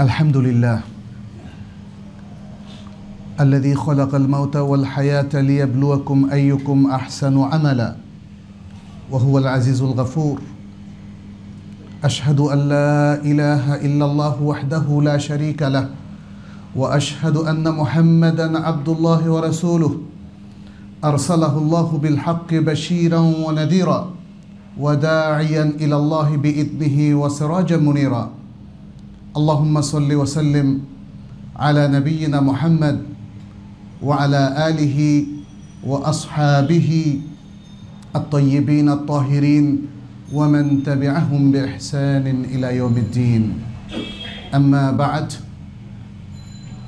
الحمد لله الذي خلق الموت والحياة ليبلوكم أيكم أحسن عملا وهو العزيز الغفور أشهد أن لا إله إلا الله وحده لا شريك له وأشهد أن محمدا عبد الله ورسوله أرسله الله بالحق بشيرا ونذيرا وداعيا إلى الله بإذنه وسراجا منيرا اللهم صل وسلم على نبينا محمد وعلى آله وأصحابه الطيبين الطاهرين ومن تبعهم بإحسان إلى يوم الدين أما بعد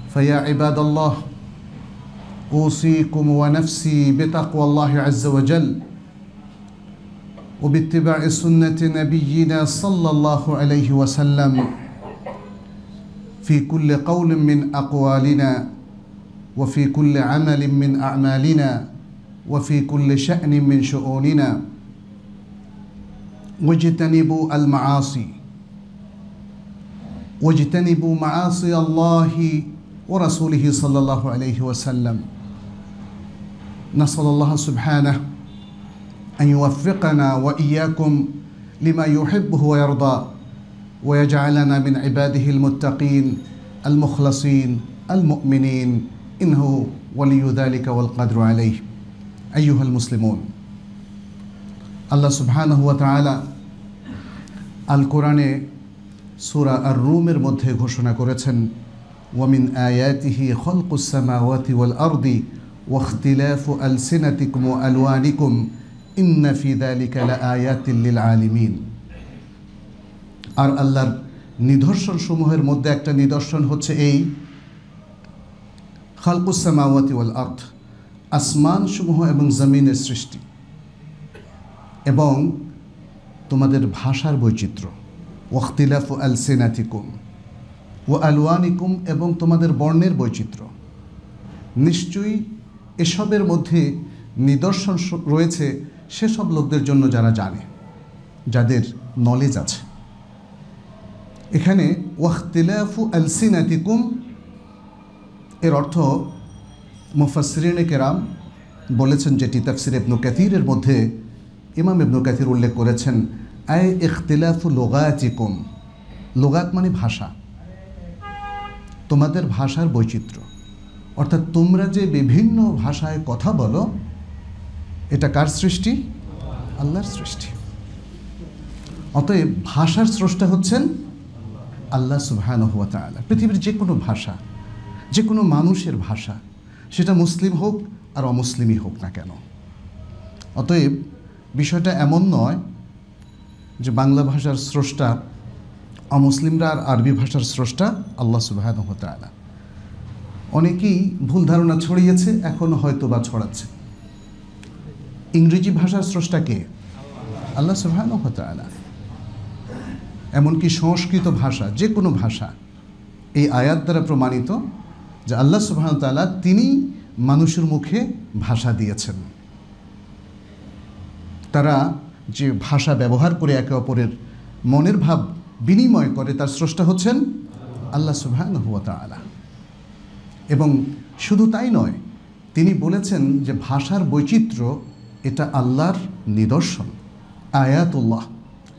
فيا عباد الله أوصيكم ونفسي بتقوى الله عز وجل وباتباع سنة نبينا صلى الله عليه وسلم في كل قول من أقوالنا وفي كل عمل من أعمالنا وفي كل شأن من شؤوننا واجتنبوا المعاصي واجتنبوا معاصي الله ورسوله صلى الله عليه وسلم نسأل الله سبحانه أن يوفقنا وإياكم لما يحبه ويرضى ويجعلنا من عباده المتقين المخلصين المؤمنين إنه ولي ذلك والقدر عليه أيها المسلمون الله سبحانه وتعالى القرآن سورة الروم ومن آياته خلق السماوات والأرض واختلاف ألسنتكم وألوانكم إن في ذلك لآيات للعالمين আর আল্লাহর নিদর্শন সমূহের মধ্যে একটা নিদর্শন হচ্ছে এই খালকুসামাওয়াতি ওয়াল আর্থ আসমান সমূহ এবং জমিনের সৃষ্টি এবং তোমাদের ভাষার বৈচিত্র্য ওয়াক্তিলাফ আল সেনাথিকুম ও আলওয়ানিকুম এবং তোমাদের বর্ণের বৈচিত্র্য নিশ্চয়ই এসবের মধ্যে নিদর্শন রয়েছে সেসব লোকদের জন্য যারা জানে যাদের নলেজ আছে এখানে ওয়াখতিলাফু আলসিনাতিকুম এর অর্থ মুফাসরিনে কেরাম বলেছেন যেটি তাফসির ইবনু কাতিরের মধ্যে ইমাম ইবনু কাতির উল্লেখ করেছেন আয় ইখতিলাফু লোগায়াতিকুম লোগাত মানে ভাষা তোমাদের ভাষার বৈচিত্র্য অর্থাৎ তোমরা যে বিভিন্ন ভাষায় কথা বলো এটা কার সৃষ্টি আল্লাহর সৃষ্টি অতএব ভাষার স্রষ্টা হচ্ছেন আল্লাহ সুবহান হুয়া তালা পৃথিবীর যে কোনো ভাষা যে কোনো মানুষের ভাষা সেটা মুসলিম হোক আর অমুসলিমই হোক না কেন অতএব বিষয়টা এমন নয় যে বাংলা ভাষার স্রষ্টা অমুসলিমরা আর আরবি ভাষার স্রষ্টা আল্লাহ সুবাহান হতালা অনেকেই ভুল ধারণা ছড়িয়েছে এখন হয়তো বা ছড়াচ্ছে ইংরেজি ভাষার স্রষ্টাকে আল্লাহ সুবাহান হতালা এমনকি সংস্কৃত ভাষা যে কোনো ভাষা এই আয়াত দ্বারা প্রমাণিত যে আল্লাহ সুবাহতাল্লাহ তিনি মানুষের মুখে ভাষা দিয়েছেন তারা যে ভাষা ব্যবহার করে একে অপরের মনের ভাব বিনিময় করে তার স্রষ্টা হচ্ছেন আল্লাহ সুবাহান হুয়া তালা এবং শুধু তাই নয় তিনি বলেছেন যে ভাষার বৈচিত্র্য এটা আল্লাহর নিদর্শন আয়াতুল্লাহ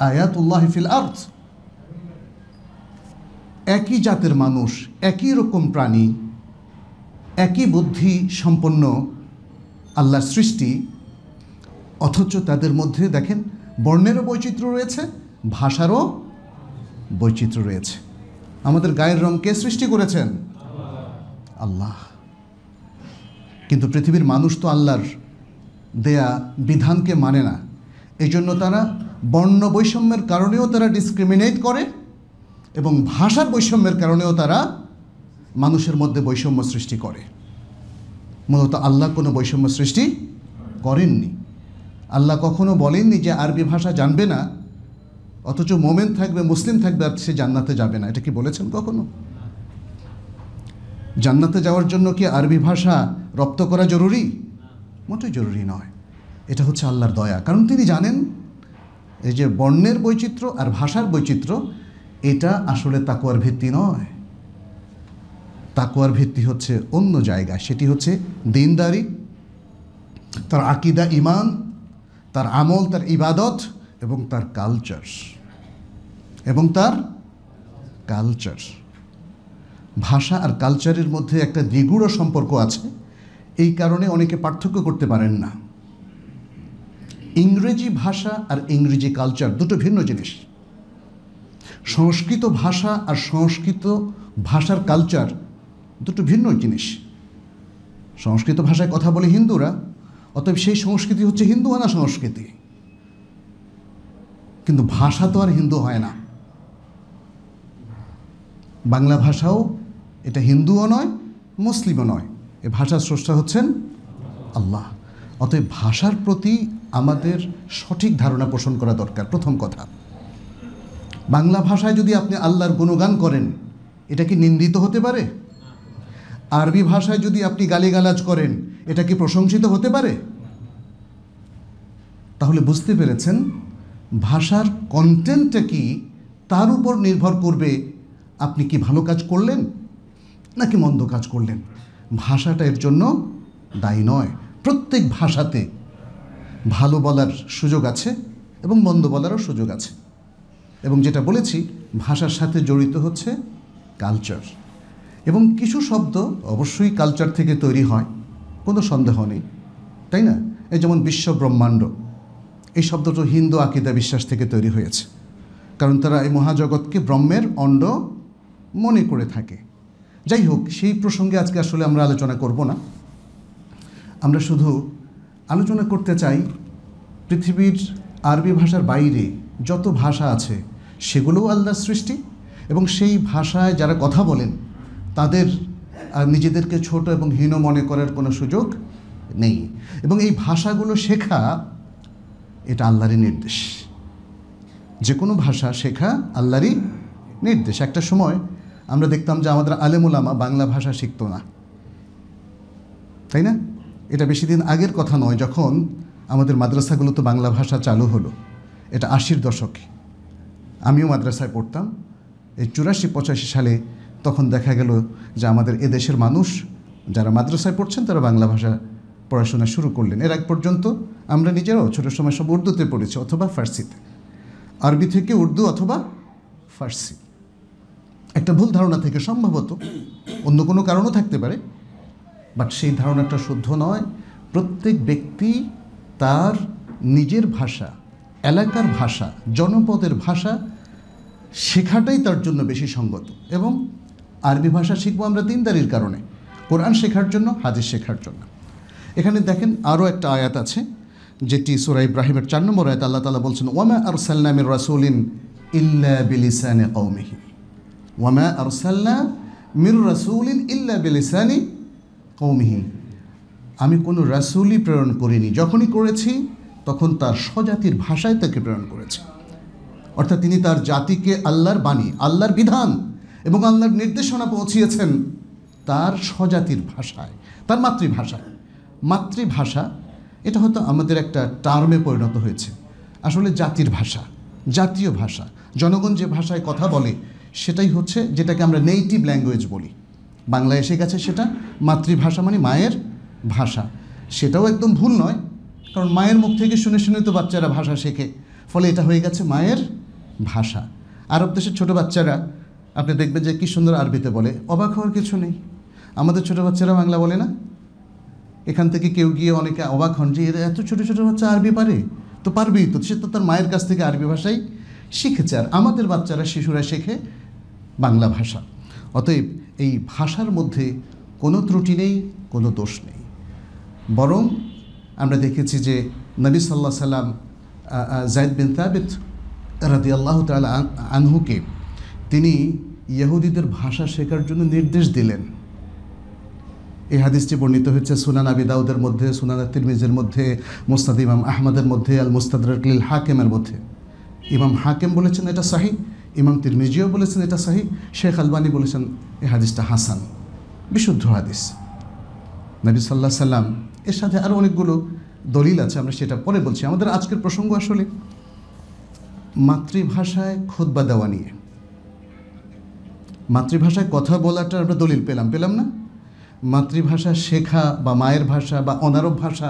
আয়াতুল্লাহ ফিল আর্থ একই জাতের মানুষ একই রকম প্রাণী একই বুদ্ধি সম্পন্ন আল্লাহর সৃষ্টি অথচ তাদের মধ্যে দেখেন বর্ণেরও বৈচিত্র্য রয়েছে ভাষারও বৈচিত্র্য রয়েছে আমাদের গায়ের রং কে সৃষ্টি করেছেন আল্লাহ কিন্তু পৃথিবীর মানুষ তো আল্লাহর দেয়া বিধানকে মানে না এই জন্য তারা বর্ণ বৈষম্যের কারণেও তারা ডিসক্রিমিনেট করে এবং ভাষার বৈষম্যের কারণেও তারা মানুষের মধ্যে বৈষম্য সৃষ্টি করে মূলত আল্লাহ কোনো বৈষম্য সৃষ্টি করেননি আল্লাহ কখনো বলেননি যে আরবি ভাষা জানবে না অথচ মোমেন থাকবে মুসলিম থাকবে আর সে জান্নাতে যাবে না এটা কি বলেছেন কখনো জান্নাতে যাওয়ার জন্য কি আরবি ভাষা রপ্ত করা জরুরি মোটেই জরুরি নয় এটা হচ্ছে আল্লাহর দয়া কারণ তিনি জানেন এই যে বর্ণের বৈচিত্র্য আর ভাষার বৈচিত্র্য এটা আসলে তাকুয়ার ভিত্তি নয় তাকুয়ার ভিত্তি হচ্ছে অন্য জায়গায় সেটি হচ্ছে দিনদারি তার আকিদা ইমান তার আমল তার ইবাদত এবং তার কালচার এবং তার কালচার ভাষা আর কালচারের মধ্যে একটা দ্বিগুড় সম্পর্ক আছে এই কারণে অনেকে পার্থক্য করতে পারেন না ইংরেজি ভাষা আর ইংরেজি কালচার দুটো ভিন্ন জিনিস সংস্কৃত ভাষা আর সংস্কৃত ভাষার কালচার দুটো ভিন্ন জিনিস সংস্কৃত ভাষায় কথা বলে হিন্দুরা অতএব সেই সংস্কৃতি হচ্ছে হিন্দু আনা সংস্কৃতি কিন্তু ভাষা তো আর হিন্দু হয় না বাংলা ভাষাও এটা হিন্দুও নয় মুসলিমও নয় এ ভাষার স্রষ্টা হচ্ছেন আল্লাহ অতএব ভাষার প্রতি আমাদের সঠিক ধারণা পোষণ করা দরকার প্রথম কথা বাংলা ভাষায় যদি আপনি আল্লাহর গুণগান করেন এটা কি নিন্দিত হতে পারে আরবি ভাষায় যদি আপনি গালিগালাজ করেন এটা কি প্রশংসিত হতে পারে তাহলে বুঝতে পেরেছেন ভাষার কন্টেন্টটা কি তার উপর নির্ভর করবে আপনি কি ভালো কাজ করলেন নাকি মন্দ কাজ করলেন ভাষাটা এর জন্য দায়ী নয় প্রত্যেক ভাষাতে ভালো বলার সুযোগ আছে এবং মন্দ বলারও সুযোগ আছে এবং যেটা বলেছি ভাষার সাথে জড়িত হচ্ছে কালচার এবং কিছু শব্দ অবশ্যই কালচার থেকে তৈরি হয় কোনো সন্দেহ নেই তাই না এই যেমন বিশ্ব ব্রহ্মাণ্ড এই শব্দটা হিন্দু আকিদা বিশ্বাস থেকে তৈরি হয়েছে কারণ তারা এই মহাজগৎকে ব্রহ্মের অণ্ড মনে করে থাকে যাই হোক সেই প্রসঙ্গে আজকে আসলে আমরা আলোচনা করব না আমরা শুধু আলোচনা করতে চাই পৃথিবীর আরবি ভাষার বাইরে যত ভাষা আছে সেগুলোও আল্লাহর সৃষ্টি এবং সেই ভাষায় যারা কথা বলেন তাদের নিজেদেরকে ছোট এবং হীন মনে করার কোনো সুযোগ নেই এবং এই ভাষাগুলো শেখা এটা আল্লাহরই নির্দেশ যে কোনো ভাষা শেখা আল্লাহরই নির্দেশ একটা সময় আমরা দেখতাম যে আমাদের আলেমুলামা বাংলা ভাষা শিখতো না তাই না এটা বেশি দিন আগের কথা নয় যখন আমাদের মাদ্রাসাগুলো তো বাংলা ভাষা চালু হলো এটা আশির দশকে আমিও মাদ্রাসায় পড়তাম এই চুরাশি পঁচাশি সালে তখন দেখা গেল যে আমাদের এদেশের মানুষ যারা মাদ্রাসায় পড়ছেন তারা বাংলা ভাষা পড়াশোনা শুরু করলেন এর আগ পর্যন্ত আমরা নিজেরাও ছোটো সময় সব উর্দুতে পড়েছি অথবা ফার্সিতে আরবি থেকে উর্দু অথবা ফার্সি একটা ভুল ধারণা থেকে সম্ভবত অন্য কোনো কারণও থাকতে পারে বাট সেই ধারণাটা শুদ্ধ নয় প্রত্যেক ব্যক্তি তার নিজের ভাষা এলাকার ভাষা জনপদের ভাষা শেখাটাই তার জন্য বেশি সঙ্গত এবং আরবি ভাষা শিখবো আমরা দিনদারির কারণে কোরআন শেখার জন্য হাদিস শেখার জন্য এখানে দেখেন আরও একটা আয়াত আছে যেটি সুরা ইব্রাহিমের চার নম্বর আয়াত আল্লাহ তালা বলছেন ওয়ামা আরসাল্লামের রাসুলিন ইল্লা বিলিসানে কৌমিহি ওয়ামা সাল্লাম মির রাসুলিন ইল্লা বিলিসানি কৌমিহি আমি কোনো রাসুলই প্রেরণ করিনি যখনই করেছি তখন তার স্বজাতির ভাষায় তাকে প্রেরণ করেছে অর্থাৎ তিনি তার জাতিকে আল্লাহর বাণী আল্লাহর বিধান এবং আল্লাহর নির্দেশনা পৌঁছিয়েছেন তার স্বজাতির ভাষায় তার মাতৃভাষায় মাতৃভাষা এটা হয়তো আমাদের একটা টার্মে পরিণত হয়েছে আসলে জাতির ভাষা জাতীয় ভাষা জনগণ যে ভাষায় কথা বলে সেটাই হচ্ছে যেটাকে আমরা নেইটিভ ল্যাঙ্গুয়েজ বলি বাংলা এসে গেছে সেটা মাতৃভাষা মানে মায়ের ভাষা সেটাও একদম ভুল নয় কারণ মায়ের মুখ থেকে শুনে শুনে তো বাচ্চারা ভাষা শেখে ফলে এটা হয়ে গেছে মায়ের ভাষা আরব দেশের ছোটো বাচ্চারা আপনি দেখবেন যে কী সুন্দর আরবিতে বলে অবাক হওয়ার কিছু নেই আমাদের ছোটো বাচ্চারা বাংলা বলে না এখান থেকে কেউ গিয়ে অনেকে অবাক হন যে এরা এত ছোটো ছোটো বাচ্চা আরবি পারে তো পারবেই তো সে তো তার মায়ের কাছ থেকে আরবি ভাষাই শিখেছে আর আমাদের বাচ্চারা শিশুরা শেখে বাংলা ভাষা অতএব এই ভাষার মধ্যে কোনো ত্রুটি নেই কোনো দোষ নেই বরং আমরা দেখেছি যে নবী সাল্লাহ সাল্লাম জায়দ বিন তাবিদ রাদি আল্লাহ তালা আনহুকে তিনি ইহুদিদের ভাষা শেখার জন্য নির্দেশ দিলেন এই হাদিসটি বর্ণিত হয়েছে সুনান আবি দাউদের মধ্যে সুনান তিরমিজের মধ্যে মুস্তাদ ইমাম আহমদের মধ্যে আল রকলিল হাকেমের মধ্যে ইমাম হাকেম বলেছেন এটা সাহি ইমাম তিরমিজিও বলেছেন এটা সাহি শেখ আলবানি বলেছেন এই হাদিসটা হাসান বিশুদ্ধ হাদিস নবী সাল্লাহ সাল্লাম এর সাথে আরও অনেকগুলো দলিল আছে আমরা সেটা পরে বলছি আমাদের আজকের প্রসঙ্গ আসলে মাতৃভাষায় খোদবা দেওয়া নিয়ে মাতৃভাষায় কথা বলাটা আমরা দলিল পেলাম পেলাম না মাতৃভাষা শেখা বা মায়ের ভাষা বা অনারব ভাষা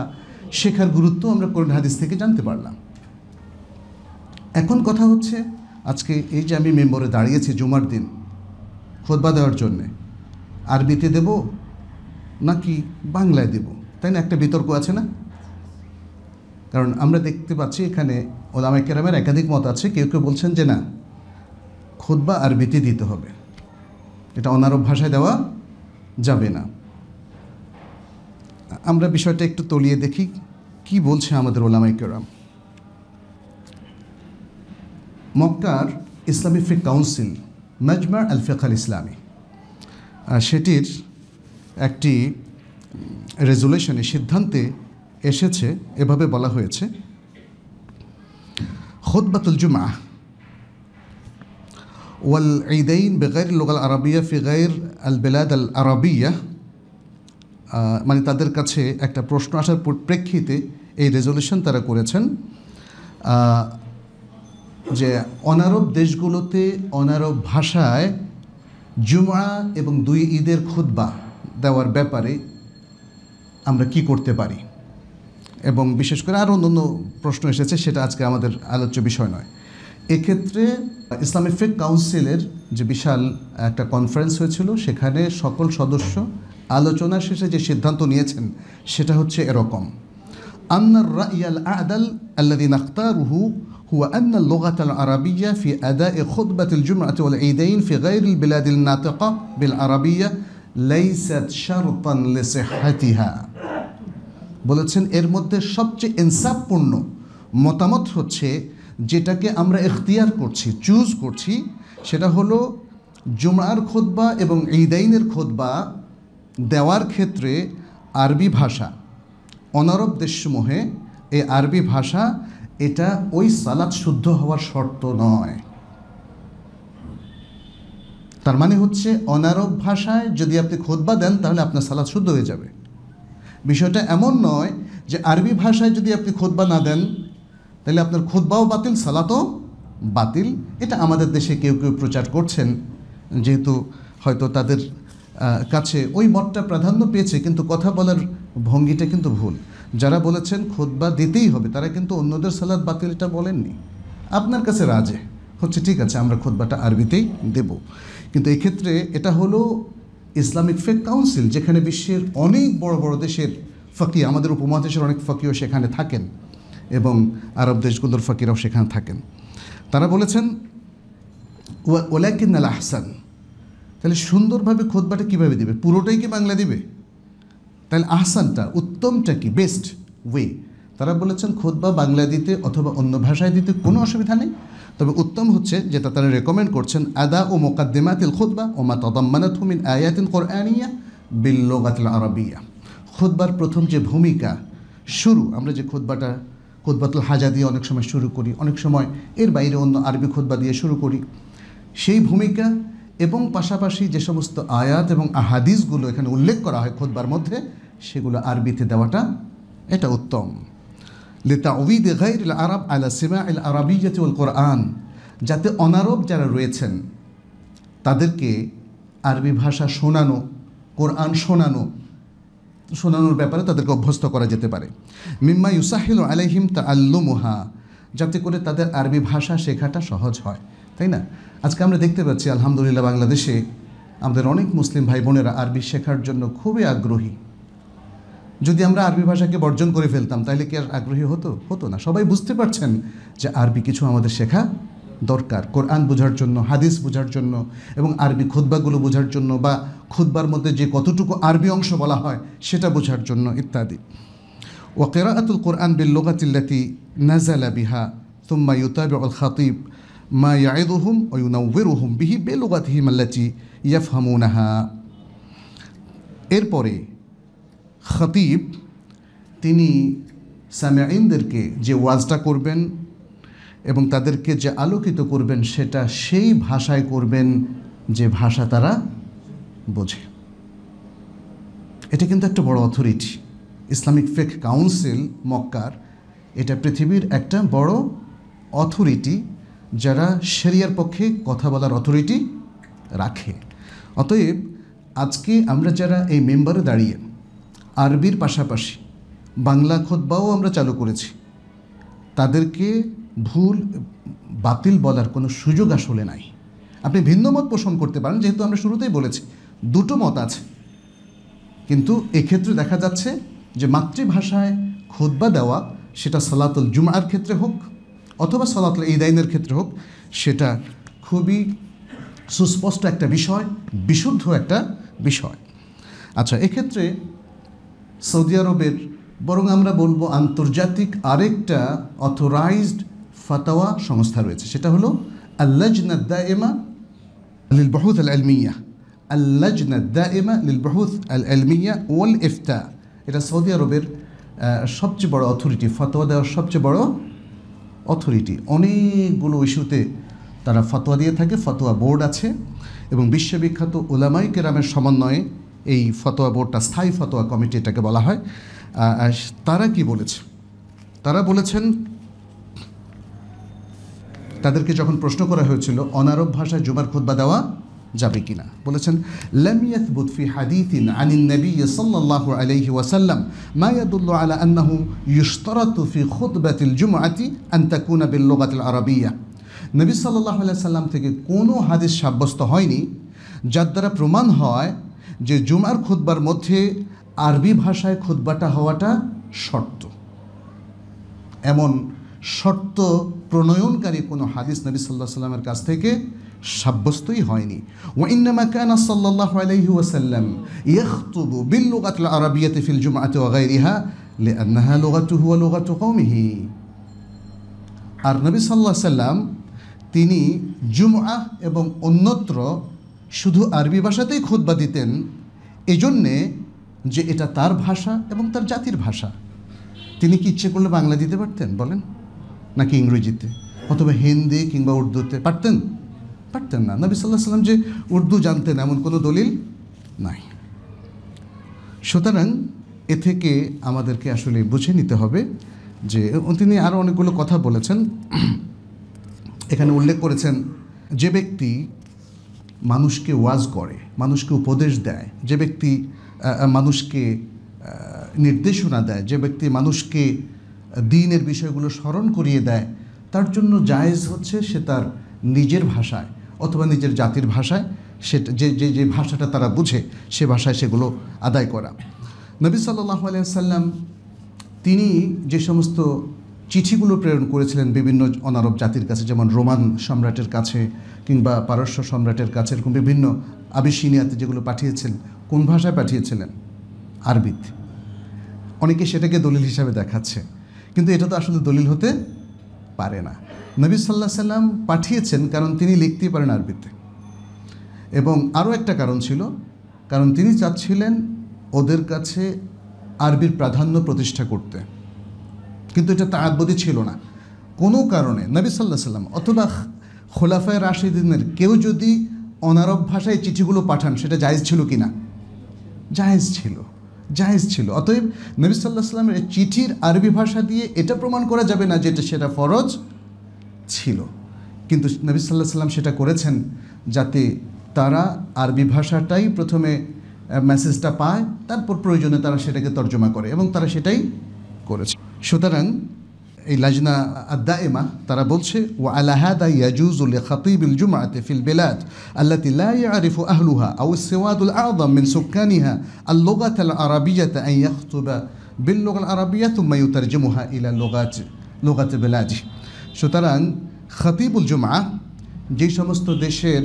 শেখার গুরুত্ব আমরা কোরআন হাদিস থেকে জানতে পারলাম এখন কথা হচ্ছে আজকে এই যে আমি মেম্বরে দাঁড়িয়েছি জুমার দিন খোদবা দেওয়ার জন্যে আরবিতে দেব নাকি বাংলায় দেবো তাই না একটা বিতর্ক আছে না কারণ আমরা দেখতে পাচ্ছি এখানে ওলামা কেরামের একাধিক মত আছে কেউ কেউ বলছেন যে না খুদ্া আরবিতে দিতে হবে এটা অনারব ভাষায় দেওয়া যাবে না আমরা বিষয়টা একটু তলিয়ে দেখি কি বলছে আমাদের ওলামাই কেরাম মক্কার ইসলামী ফিক কাউন্সিল মাজমা আল ফেকাল ইসলামী সেটির একটি রেজুলেশনে সিদ্ধান্তে এসেছে এভাবে বলা হয়েছে খুদ্বাতুল জুমা বেগাইর লোকাল আরবিয়া ফিগাইর আল বেলাদ আল আরবিয়া মানে তাদের কাছে একটা প্রশ্ন আসার প্রেক্ষিতে এই রেজলিউশন তারা করেছেন যে অনারব দেশগুলোতে অনারব ভাষায় জুমা এবং দুই ঈদের খুদ্া দেওয়ার ব্যাপারে আমরা কি করতে পারি এবং বিশেষ করে আরও অন্য প্রশ্ন এসেছে সেটা আজকে আমাদের আলোচ্য বিষয় নয় এক্ষেত্রে ইসলামিক ফেক কাউন্সিলের যে বিশাল একটা কনফারেন্স হয়েছিল সেখানে সকল সদস্য আলোচনা শেষে যে সিদ্ধান্ত নিয়েছেন সেটা হচ্ছে এরকম আন্নার রাইয়াল আদাল আল্লাদিন আখতারুহু هو أن اللغة العربية في أداء خطبة الجمعة والعيدين في غير البلاد الناطقة بالعربية ليست شرطا لصحتها বলেছেন এর মধ্যে সবচেয়ে ইনসাফপূর্ণ মতামত হচ্ছে যেটাকে আমরা এখতিয়ার করছি চুজ করছি সেটা হলো জুমার খোদবা এবং ঈদাইনের খোদবা দেওয়ার ক্ষেত্রে আরবি ভাষা অনারব দেশসমূহে এই আরবি ভাষা এটা ওই সালাদ শুদ্ধ হওয়ার শর্ত নয় তার মানে হচ্ছে অনারব ভাষায় যদি আপনি খোদবা দেন তাহলে আপনার সালাদ শুদ্ধ হয়ে যাবে বিষয়টা এমন নয় যে আরবি ভাষায় যদি আপনি খোদবা না দেন তাহলে আপনার খোদবাও বাতিল সালাতও বাতিল এটা আমাদের দেশে কেউ কেউ প্রচার করছেন যেহেতু হয়তো তাদের কাছে ওই মতটা প্রাধান্য পেয়েছে কিন্তু কথা বলার ভঙ্গিটা কিন্তু ভুল যারা বলেছেন খোদবা দিতেই হবে তারা কিন্তু অন্যদের সালাদ বাতিল এটা বলেননি আপনার কাছে রাজে হচ্ছে ঠিক আছে আমরা খোদবাটা আরবিতেই দেব কিন্তু এক্ষেত্রে এটা হলো ইসলামিক ফেক কাউন্সিল যেখানে বিশ্বের অনেক বড় বড় দেশের ফকি আমাদের উপমহাদেশের অনেক ফকিও সেখানে থাকেন এবং আরব দেশগুলোর ফকিরাও সেখানে থাকেন তারা বলেছেন ওলাকিন আহসান তাহলে সুন্দরভাবে খোদবাটা কীভাবে দিবে পুরোটাই কি বাংলা দিবে তাহলে আহসানটা উত্তমটা কি বেস্ট ওয়ে তারা বলেছেন খোদ বা বাংলা দিতে অথবা অন্য ভাষায় দিতে কোনো অসুবিধা নেই তবে উত্তম হচ্ছে যেটা তারা রেকমেন্ড করছেন আদা ও মোকাদ্দেমাতিল খুদ্া ও মা তদম্মানা হুমিন আয়াতিন আনিয়া বিল্লোগাতিল আরবিয়া খুদ্বার প্রথম যে ভূমিকা শুরু আমরা যে খুদ্বাটা খুদ্বাতুল হাজা দিয়ে অনেক সময় শুরু করি অনেক সময় এর বাইরে অন্য আরবি খুদ্বা দিয়ে শুরু করি সেই ভূমিকা এবং পাশাপাশি যে সমস্ত আয়াত এবং আহাদিসগুলো এখানে উল্লেখ করা হয় খোদবার মধ্যে সেগুলো আরবিতে দেওয়াটা এটা উত্তম লিতাউদ গাইর আরব আলা সিমা আল আরবিয়াতি উল কোরআন যাতে অনারব যারা রয়েছেন তাদেরকে আরবি ভাষা শোনানো কোরআন শোনানো শোনানোর ব্যাপারে তাদেরকে অভ্যস্ত করা যেতে পারে মিম্মা ইউসাহিল আলহিম তা আল্লুমুহা যাতে করে তাদের আরবি ভাষা শেখাটা সহজ হয় তাই না আজকে আমরা দেখতে পাচ্ছি আলহামদুলিল্লাহ বাংলাদেশে আমাদের অনেক মুসলিম ভাই বোনেরা আরবি শেখার জন্য খুবই আগ্রহী যদি আমরা আরবি ভাষাকে বর্জন করে ফেলতাম তাহলে কি আর আগ্রহী হতো হতো না সবাই বুঝতে পারছেন যে আরবি কিছু আমাদের শেখা দরকার কোরআন বোঝার জন্য হাদিস বোঝার জন্য এবং আরবি খুদ্বাগুলো বোঝার জন্য বা খুদ্বার মধ্যে যে কতটুকু আরবি অংশ বলা হয় সেটা বোঝার জন্য ইত্যাদি ও আতুল কোরআন বিল লোকাতিল্লাতি নাজালা বিহা তুম্মা ইউতাবি অল খাতিব মা উহুম ও ইউনাউবিরুহুম বিহি ইয়াফ হামুনাহা এরপরে খতিব তিনি সামেঈনদেরকে যে ওয়াজটা করবেন এবং তাদেরকে যে আলোকিত করবেন সেটা সেই ভাষায় করবেন যে ভাষা তারা বোঝে এটা কিন্তু একটা বড় অথরিটি ইসলামিক ফেক কাউন্সিল মক্কার এটা পৃথিবীর একটা বড় অথরিটি যারা সেরিয়ার পক্ষে কথা বলার অথরিটি রাখে অতএব আজকে আমরা যারা এই মেম্বারে দাঁড়িয়ে আরবির পাশাপাশি বাংলা খোদবাও আমরা চালু করেছি তাদেরকে ভুল বাতিল বলার কোনো সুযোগ আসলে নাই আপনি ভিন্ন মত পোষণ করতে পারেন যেহেতু আমরা শুরুতেই বলেছি দুটো মত আছে কিন্তু এক্ষেত্রে দেখা যাচ্ছে যে মাতৃভাষায় খোদবা দেওয়া সেটা সলাতুল জুমার ক্ষেত্রে হোক অথবা সলাতুল ইদাইনের ক্ষেত্রে হোক সেটা খুবই সুস্পষ্ট একটা বিষয় বিশুদ্ধ একটা বিষয় আচ্ছা এক্ষেত্রে সৌদি আরবের বরং আমরা বলবো আন্তর্জাতিক আরেকটা অথরাইজড ফাতাওয়া সংস্থা রয়েছে সেটা হলো আল্লাজনাদ্দা এমা লিল বহুদ আল আলমিয়া আল্লাজনাদ্দা এমা লিল বহুদ আল আলমিয়া ওয়াল এটা সৌদি আরবের সবচেয়ে বড় অথরিটি ফতোয়া দেওয়ার সবচেয়ে বড় অথরিটি অনেকগুলো ইস্যুতে তারা ফতোয়া দিয়ে থাকে ফতোয়া বোর্ড আছে এবং বিশ্ববিখ্যাত ওলামাই কেরামের সমন্বয়ে এই ফতোয়া বোর্ডটা স্থায়ী ফতোয়া কমিটি এটাকে বলা হয় তারা কি বলেছে তারা বলেছেন তাদেরকে যখন প্রশ্ন করা হয়েছিল অনারব ভাষায় জুমার খুদ্া দেওয়া যাবে কিনা বলেছেন লামিয়াত বুদফি হাদিথিন আনিন নবী সাল্লাল্লাহু আলাইহি ওয়াসাল্লাম মা ইয়াদুল্লু আলা আন্নাহু ইউশতারাতু ফি খুতবাতিল জুমআতি আন তাকুনা বিল লুগাতিল আরাবিয়্যা নবী সাল্লাল্লাহু আলাইহি সাল্লাম থেকে কোনো হাদিস সাব্যস্ত হয়নি যার দ্বারা প্রমাণ হয় যে জুমার খুদ্বার মধ্যে আরবি ভাষায় খুদ্বাটা হওয়াটা শর্ত এমন শর্ত প্রণয়নকারী কোনো হাদিস নবী সাল্লাহ সাল্লামের কাছ থেকে সাব্যস্তই হয়নি ওয়াইন্নামা কানা সাল্লাল্লাহু আলাইহি ওয়াসাল্লাম ইয়াখতুবু বিল লুগাতিল আরাবিয়াতি ফিল জুমআতি ওয়া গায়রিহা লিআন্নাহা লুগাতুহু ওয়া লুগাতু কওমিহি আর নবী সাল্লাল্লাহু সাল্লাম তিনি জুমআ এবং অন্যত্র শুধু আরবি ভাষাতেই খোদবা দিতেন এজন্যে যে এটা তার ভাষা এবং তার জাতির ভাষা তিনি কি ইচ্ছে করলে বাংলা দিতে পারতেন বলেন নাকি ইংরেজিতে অথবা হিন্দি কিংবা উর্দুতে পারতেন পারতেন না নবী সাল্লাহ সাল্লাম যে উর্দু জানতেন এমন কোনো দলিল নাই সুতরাং এ থেকে আমাদেরকে আসলে বুঝে নিতে হবে যে তিনি আরও অনেকগুলো কথা বলেছেন এখানে উল্লেখ করেছেন যে ব্যক্তি মানুষকে ওয়াজ করে মানুষকে উপদেশ দেয় যে ব্যক্তি মানুষকে নির্দেশনা দেয় যে ব্যক্তি মানুষকে দিনের বিষয়গুলো স্মরণ করিয়ে দেয় তার জন্য জায়েজ হচ্ছে সে তার নিজের ভাষায় অথবা নিজের জাতির ভাষায় সেটা যে যে যে ভাষাটা তারা বুঝে সে ভাষায় সেগুলো আদায় করা নবী সাল্লাহ আলিয়া সাল্লাম তিনি যে সমস্ত চিঠিগুলো প্রেরণ করেছিলেন বিভিন্ন অনারব জাতির কাছে যেমন রোমান সম্রাটের কাছে কিংবা পারস্য সম্রাটের কাছে এরকম বিভিন্ন আবিসিনিয়াতে যেগুলো পাঠিয়েছেন কোন ভাষায় পাঠিয়েছিলেন আরবিত অনেকে সেটাকে দলিল হিসাবে দেখাচ্ছে কিন্তু এটা তো আসলে দলিল হতে পারে না নবী সাল্লাহ সাল্লাম পাঠিয়েছেন কারণ তিনি লিখতেই পারেন আরবিতে এবং আরও একটা কারণ ছিল কারণ তিনি চাচ্ছিলেন ওদের কাছে আরবির প্রাধান্য প্রতিষ্ঠা করতে কিন্তু এটা তাহাবদি ছিল না কোনো কারণে নবী সাল্লাহ সাল্লাম অথবা খোলাফায় রাশিদিনের কেউ যদি অনারব ভাষায় চিঠিগুলো পাঠান সেটা জায়েজ ছিল কি না জায়েজ ছিল জায়েজ ছিল অতএব নবী সাল্লাহ সাল্লামের চিঠির আরবি ভাষা দিয়ে এটা প্রমাণ করা যাবে না যেটা সেটা ফরজ ছিল কিন্তু নবী সাল্লাহ সাল্লাম সেটা করেছেন যাতে তারা আরবি ভাষাটাই প্রথমে মেসেজটা পায় তারপর প্রয়োজনে তারা সেটাকে তর্জমা করে এবং তারা সেটাই করেছে সুতরাং এই লাজনা الدائمة তারা বলছে وعلى هذا يجوز لخطيب الجمعة في البلاد التي لا يعرف أهلها أو السواد الأعظم من سكانها اللغة العربية أن يخطب باللغة العربية ثم يترجمها إلى لغات لغة بلاده সুতরাং خطيب الجمعة جيش সমস্ত দেশের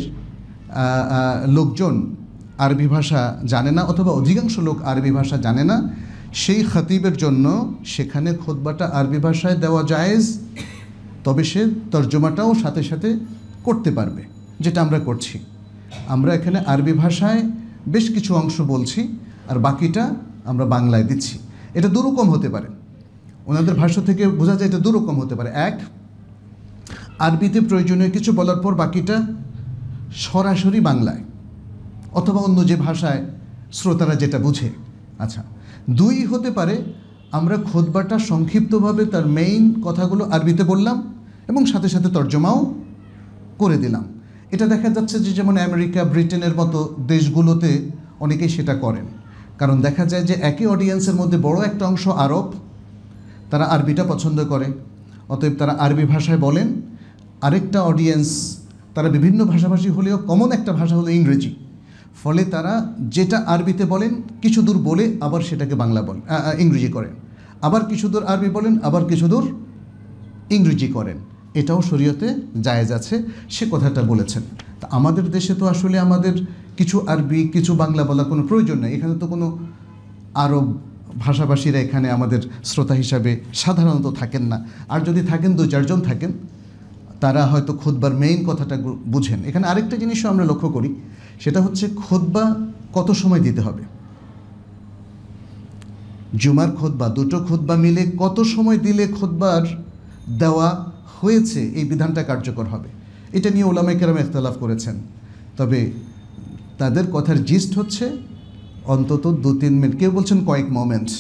লোকজন আরবি ভাষা জানে না অথবা অধিকাংশ লোক আরবি ভাষা জানে না সেই খাতিবের জন্য সেখানে খোদবাটা আরবি ভাষায় দেওয়া জায়েজ তবে সে তর্জমাটাও সাথে সাথে করতে পারবে যেটা আমরা করছি আমরা এখানে আরবি ভাষায় বেশ কিছু অংশ বলছি আর বাকিটা আমরা বাংলায় দিচ্ছি এটা দুরকম হতে পারে ওনাদের ভাষা থেকে বোঝা যায় এটা দুরকম হতে পারে এক আরবিতে প্রয়োজনীয় কিছু বলার পর বাকিটা সরাসরি বাংলায় অথবা অন্য যে ভাষায় শ্রোতারা যেটা বুঝে আচ্ছা দুই হতে পারে আমরা খোদবাটা সংক্ষিপ্তভাবে তার মেইন কথাগুলো আরবিতে বললাম এবং সাথে সাথে তর্জমাও করে দিলাম এটা দেখা যাচ্ছে যে যেমন আমেরিকা ব্রিটেনের মতো দেশগুলোতে অনেকেই সেটা করেন কারণ দেখা যায় যে একই অডিয়েন্সের মধ্যে বড় একটা অংশ আরব তারা আরবিটা পছন্দ করে অতএব তারা আরবি ভাষায় বলেন আরেকটা অডিয়েন্স তারা বিভিন্ন ভাষাভাষী হলেও কমন একটা ভাষা হলো ইংরেজি ফলে তারা যেটা আরবিতে বলেন কিছু দূর বলে আবার সেটাকে বাংলা বলেন ইংরেজি করেন আবার কিছু দূর আরবি বলেন আবার কিছু দূর ইংরেজি করেন এটাও শরীয়তে জায়েজ আছে সে কথাটা বলেছেন তা আমাদের দেশে তো আসলে আমাদের কিছু আরবি কিছু বাংলা বলা কোনো প্রয়োজন নেই এখানে তো কোনো আরব ভাষাভাষীরা এখানে আমাদের শ্রোতা হিসাবে সাধারণত থাকেন না আর যদি থাকেন দু চারজন থাকেন তারা হয়তো খুদবার মেইন কথাটা বুঝেন এখানে আরেকটা জিনিসও আমরা লক্ষ্য করি সেটা হচ্ছে খোদবা কত সময় দিতে হবে জুমার খোদবা দুটো খোদবা মিলে কত সময় দিলে খোদবার দেওয়া হয়েছে এই বিধানটা কার্যকর হবে এটা নিয়ে ওলামাই কেরাম ইখতলাফ করেছেন তবে তাদের কথার জিস্ট হচ্ছে অন্তত দু তিন মিনিট কেউ বলছেন কয়েক মোমেন্ট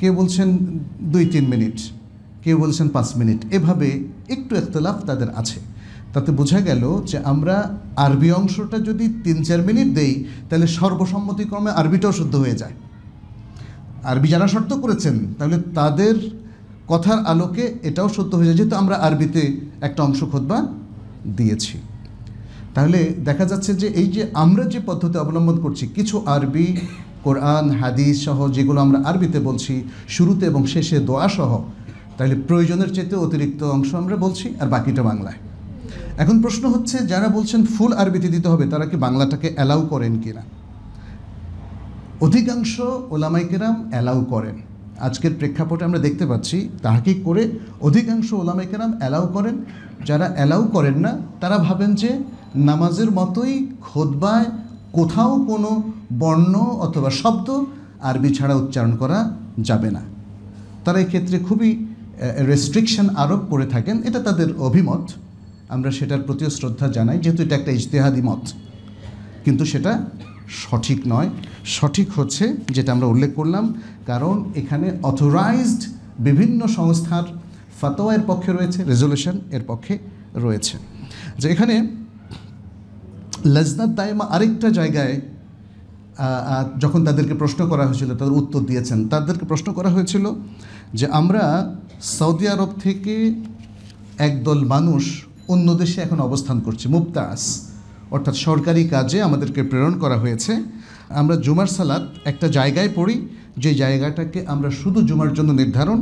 কেউ বলছেন দুই তিন মিনিট কেউ বলছেন পাঁচ মিনিট এভাবে একটু এখতলাফ তাদের আছে তাতে বোঝা গেল যে আমরা আরবি অংশটা যদি তিন চার মিনিট দেই তাহলে সর্বসম্মতিক্রমে আরবিটাও শুদ্ধ হয়ে যায় আরবি যারা শর্ত করেছেন তাহলে তাদের কথার আলোকে এটাও সত্য হয়ে যায় যেহেতু আমরা আরবিতে একটা অংশ খোদবা দিয়েছি তাহলে দেখা যাচ্ছে যে এই যে আমরা যে পদ্ধতি অবলম্বন করছি কিছু আরবি কোরআন হাদিস সহ যেগুলো আমরা আরবিতে বলছি শুরুতে এবং শেষে দোয়া সহ তাহলে প্রয়োজনের চেয়ে অতিরিক্ত অংশ আমরা বলছি আর বাকিটা বাংলায় এখন প্রশ্ন হচ্ছে যারা বলছেন ফুল আরবিতে দিতে হবে তারা কি বাংলাটাকে অ্যালাউ করেন কিনা অধিকাংশ ওলামাইকেরাম অ্যালাউ করেন আজকের প্রেক্ষাপটে আমরা দেখতে পাচ্ছি তাহাকি করে অধিকাংশ ওলামাইকেরাম অ্যালাউ করেন যারা অ্যালাউ করেন না তারা ভাবেন যে নামাজের মতোই খোদবায় কোথাও কোনো বর্ণ অথবা শব্দ আরবি ছাড়া উচ্চারণ করা যাবে না তারা এক্ষেত্রে খুবই রেস্ট্রিকশন আরোপ করে থাকেন এটা তাদের অভিমত আমরা সেটার প্রতিও শ্রদ্ধা জানাই যেহেতু এটা একটা ইজতেহাদি মত কিন্তু সেটা সঠিক নয় সঠিক হচ্ছে যেটা আমরা উল্লেখ করলাম কারণ এখানে অথরাইজড বিভিন্ন সংস্থার ফাতোয়া এর পক্ষে রয়েছে রেজলিউশন এর পক্ষে রয়েছে যে এখানে লজনাত দায়মা আরেকটা জায়গায় যখন তাদেরকে প্রশ্ন করা হয়েছিল তাদের উত্তর দিয়েছেন তাদেরকে প্রশ্ন করা হয়েছিল যে আমরা সৌদি আরব থেকে একদল মানুষ অন্য দেশে এখন অবস্থান করছে মুক্তাস অর্থাৎ সরকারি কাজে আমাদেরকে প্রেরণ করা হয়েছে আমরা জুমার সালাত একটা জায়গায় পড়ি যে জায়গাটাকে আমরা শুধু জুমার জন্য নির্ধারণ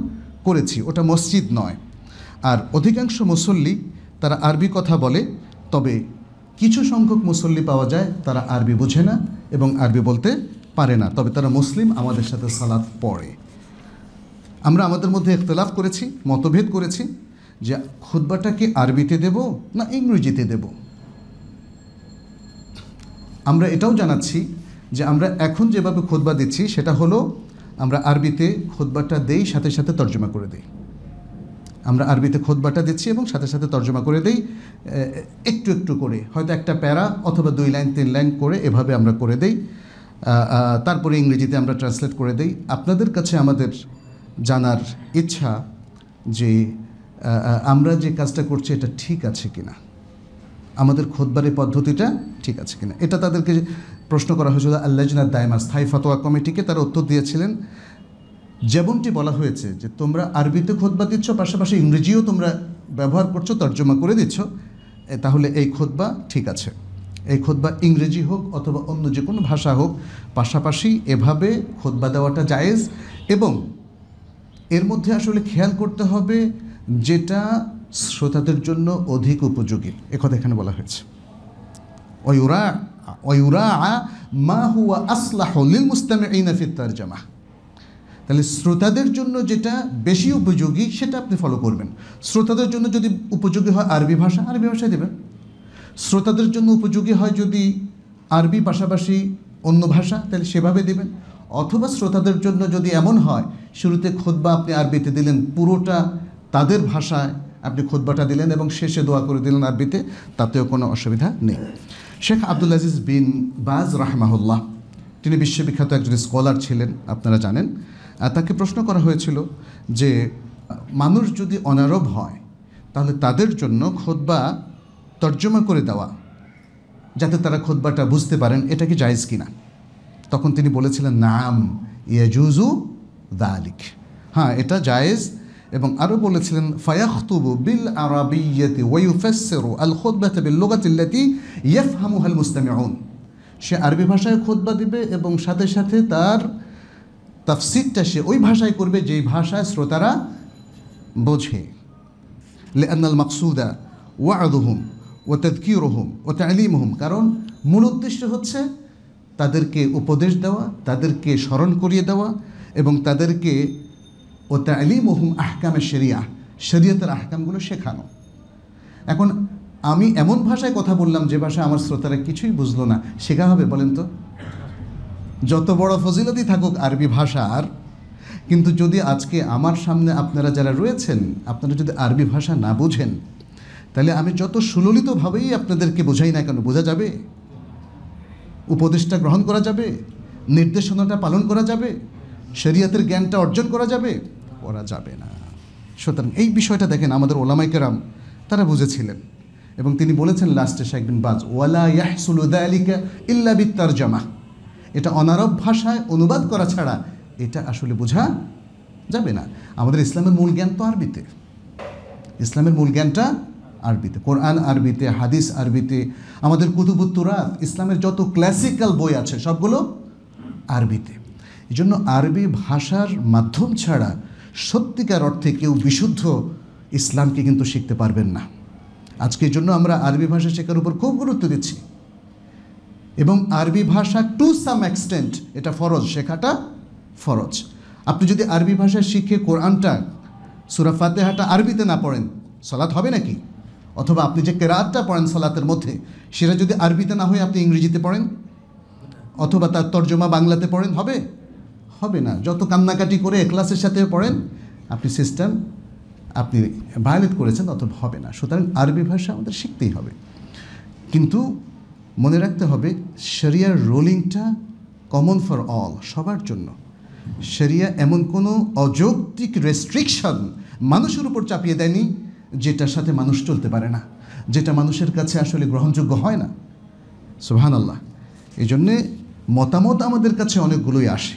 করেছি ওটা মসজিদ নয় আর অধিকাংশ মুসল্লি তারা আরবি কথা বলে তবে কিছু সংখ্যক মুসল্লি পাওয়া যায় তারা আরবি বোঝে না এবং আরবি বলতে পারে না তবে তারা মুসলিম আমাদের সাথে সালাদ পড়ে আমরা আমাদের মধ্যে একতলাফ করেছি মতভেদ করেছি যে খুদ্বাটা কি আরবিতে দেব না ইংরেজিতে দেব আমরা এটাও জানাচ্ছি যে আমরা এখন যেভাবে খুদ্বা দিচ্ছি সেটা হলো আমরা আরবিতে খোদবাটা দেই সাথে সাথে তর্জমা করে দিই আমরা আরবিতে খোদবাটা দিচ্ছি এবং সাথে সাথে তর্জমা করে দেই একটু একটু করে হয়তো একটা প্যারা অথবা দুই লাইন তিন লাইন করে এভাবে আমরা করে দেই তারপরে ইংরেজিতে আমরা ট্রান্সলেট করে দেই আপনাদের কাছে আমাদের জানার ইচ্ছা যে আমরা যে কাজটা করছি এটা ঠিক আছে কিনা আমাদের খোদবারের পদ্ধতিটা ঠিক আছে কিনা এটা তাদেরকে প্রশ্ন করা হয়েছিল আল্লাহনার দায়মা স্থায়ী ফতোয়া কমিটিকে তারা উত্তর দিয়েছিলেন যেমনটি বলা হয়েছে যে তোমরা আরবিতে খোদবা দিচ্ছ পাশাপাশি ইংরেজিও তোমরা ব্যবহার করছো তর্জমা করে দিচ্ছ তাহলে এই খোদবা ঠিক আছে এই খোদবা ইংরেজি হোক অথবা অন্য যে কোনো ভাষা হোক পাশাপাশি এভাবে খোদবা দেওয়াটা জায়েজ এবং এর মধ্যে আসলে খেয়াল করতে হবে যেটা শ্রোতাদের জন্য অধিক উপযোগী একথা এখানে বলা হয়েছে অয়ুরা মা হুয়া জামা তাহলে শ্রোতাদের জন্য যেটা বেশি উপযোগী সেটা আপনি ফলো করবেন শ্রোতাদের জন্য যদি উপযোগী হয় আরবি ভাষা আরবি ভাষায় দেবেন শ্রোতাদের জন্য উপযোগী হয় যদি আরবি পাশাপাশি অন্য ভাষা তাহলে সেভাবে দেবেন অথবা শ্রোতাদের জন্য যদি এমন হয় শুরুতে খোদবা আপনি আরবিতে দিলেন পুরোটা তাদের ভাষায় আপনি খোদবাটা দিলেন এবং শেষে দোয়া করে দিলেন আরবিতে তাতেও কোনো অসুবিধা নেই শেখ আব্দুল আজিজ বিন বাজ রাহমাহুল্লাহ তিনি বিশ্ববিখ্যাত একজন স্কলার ছিলেন আপনারা জানেন তাকে প্রশ্ন করা হয়েছিল যে মানুষ যদি অনারব হয় তাহলে তাদের জন্য খোদবা তর্জমা করে দেওয়া যাতে তারা খোদবাটা বুঝতে পারেন এটা কি জায়জ কিনা তখন তিনি বলেছিলেন নাম ইয়াজুজু দালিক হ্যাঁ এটা জায়েজ এবং আরও বলেছিলেন ফায়াখতুবু বিল আরাবিয়াতি ওয়ুফেসেরু আল খোদবাতে বিল লোগাতিল্লাতি ইয়েফ হামুহাল মুস্তামিউন সে আরবি ভাষায় খোদবা দিবে এবং সাথে সাথে তার তাফসিরটা সে ওই ভাষায় করবে যেই ভাষায় শ্রোতারা বোঝে লেআনাল মাকসুদা ওয়াদুহুম ও তদকিরহুম ও হুম কারণ মূল উদ্দেশ্য হচ্ছে তাদেরকে উপদেশ দেওয়া তাদেরকে স্মরণ করিয়ে দেওয়া এবং তাদেরকে ও তালিম ওহুম আহকামে শরিয়া শরিয়তের আহকামগুলো শেখানো এখন আমি এমন ভাষায় কথা বললাম যে ভাষায় আমার শ্রোতারা কিছুই বুঝলো না শেখা হবে বলেন তো যত বড় ফজিলতই থাকুক আরবি ভাষার কিন্তু যদি আজকে আমার সামনে আপনারা যারা রয়েছেন আপনারা যদি আরবি ভাষা না বুঝেন তাহলে আমি যত সুললিতভাবেই আপনাদেরকে বোঝাই না কেন বোঝা যাবে উপদেশটা গ্রহণ করা যাবে নির্দেশনাটা পালন করা যাবে শরীয়তের জ্ঞানটা অর্জন করা যাবে করা যাবে না সুতরাং এই বিষয়টা দেখেন আমাদের ওলামাইকেরাম তারা বুঝেছিলেন এবং তিনি বলেছেন লাস্টে বিন বাজ ওয়ালা ইয়াহসুলুদালিকা ইল্লা বিত্তার জামা এটা অনারব ভাষায় অনুবাদ করা ছাড়া এটা আসলে বোঝা যাবে না আমাদের ইসলামের মূল জ্ঞান তো আরবিতে ইসলামের মূল জ্ঞানটা আরবিতে কোরআন আরবিতে হাদিস আরবিতে আমাদের কুতুবুত্তুরাত ইসলামের যত ক্লাসিক্যাল বই আছে সবগুলো আরবিতে এই জন্য আরবি ভাষার মাধ্যম ছাড়া সত্যিকার অর্থে কেউ বিশুদ্ধ ইসলামকে কিন্তু শিখতে পারবেন না আজকের জন্য আমরা আরবি ভাষা শেখার উপর খুব গুরুত্ব দিচ্ছি এবং আরবি ভাষা টু সাম এক্সটেন্ট এটা ফরজ শেখাটা ফরজ আপনি যদি আরবি ভাষা শিখে কোরআনটা সুরা ফাতেহাটা আরবিতে না পড়েন সলাৎ হবে নাকি অথবা আপনি যে কেরাতটা পড়েন সলাতের মধ্যে সেটা যদি আরবিতে না হয়ে আপনি ইংরেজিতে পড়েন অথবা তার তর্জমা বাংলাতে পড়েন হবে হবে না যত কান্নাকাটি করে ক্লাসের সাথে পড়েন আপনি সিস্টেম আপনি ভায়োলেট করেছেন তত হবে না সুতরাং আরবি ভাষা আমাদের শিখতেই হবে কিন্তু মনে রাখতে হবে সেরিয়ার রোলিংটা কমন ফর অল সবার জন্য সেরিয়া এমন কোনো অযৌক্তিক রেস্ট্রিকশন মানুষের উপর চাপিয়ে দেয়নি যেটার সাথে মানুষ চলতে পারে না যেটা মানুষের কাছে আসলে গ্রহণযোগ্য হয় না সুহান আল্লাহ এই জন্যে মতামত আমাদের কাছে অনেকগুলোই আসে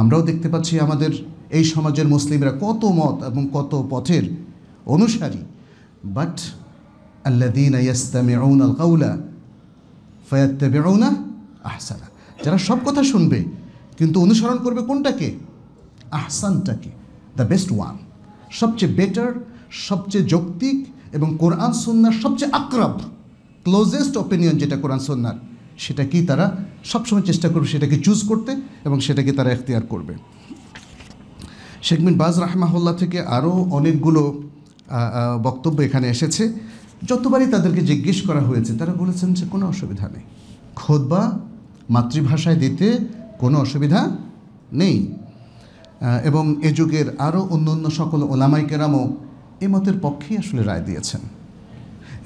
আমরাও দেখতে পাচ্ছি আমাদের এই সমাজের মুসলিমরা কত মত এবং কত পথের অনুসারী বাট আল্লাদিন আল কাউলা আহসানা যারা সব কথা শুনবে কিন্তু অনুসরণ করবে কোনটাকে আহসানটাকে দ্য বেস্ট ওয়ান সবচেয়ে বেটার সবচেয়ে যৌক্তিক এবং কোরআন সন্ন্যার সবচেয়ে আক্রাব ক্লোজেস্ট ওপিনিয়ন যেটা কোরআন সন্ন্যার সেটা কি তারা সবসময় চেষ্টা করবে সেটাকে চুজ করতে এবং সেটাকে তারা এখতিয়ার করবে শেখ বিন বাজ রাহমাহুল্লাহ থেকে আরও অনেকগুলো বক্তব্য এখানে এসেছে যতবারই তাদেরকে জিজ্ঞেস করা হয়েছে তারা বলেছেন যে কোনো অসুবিধা নেই খোদবা মাতৃভাষায় দিতে কোনো অসুবিধা নেই এবং এ যুগের আরও অন্য অন্য সকল ওলামাই এ মতের পক্ষেই আসলে রায় দিয়েছেন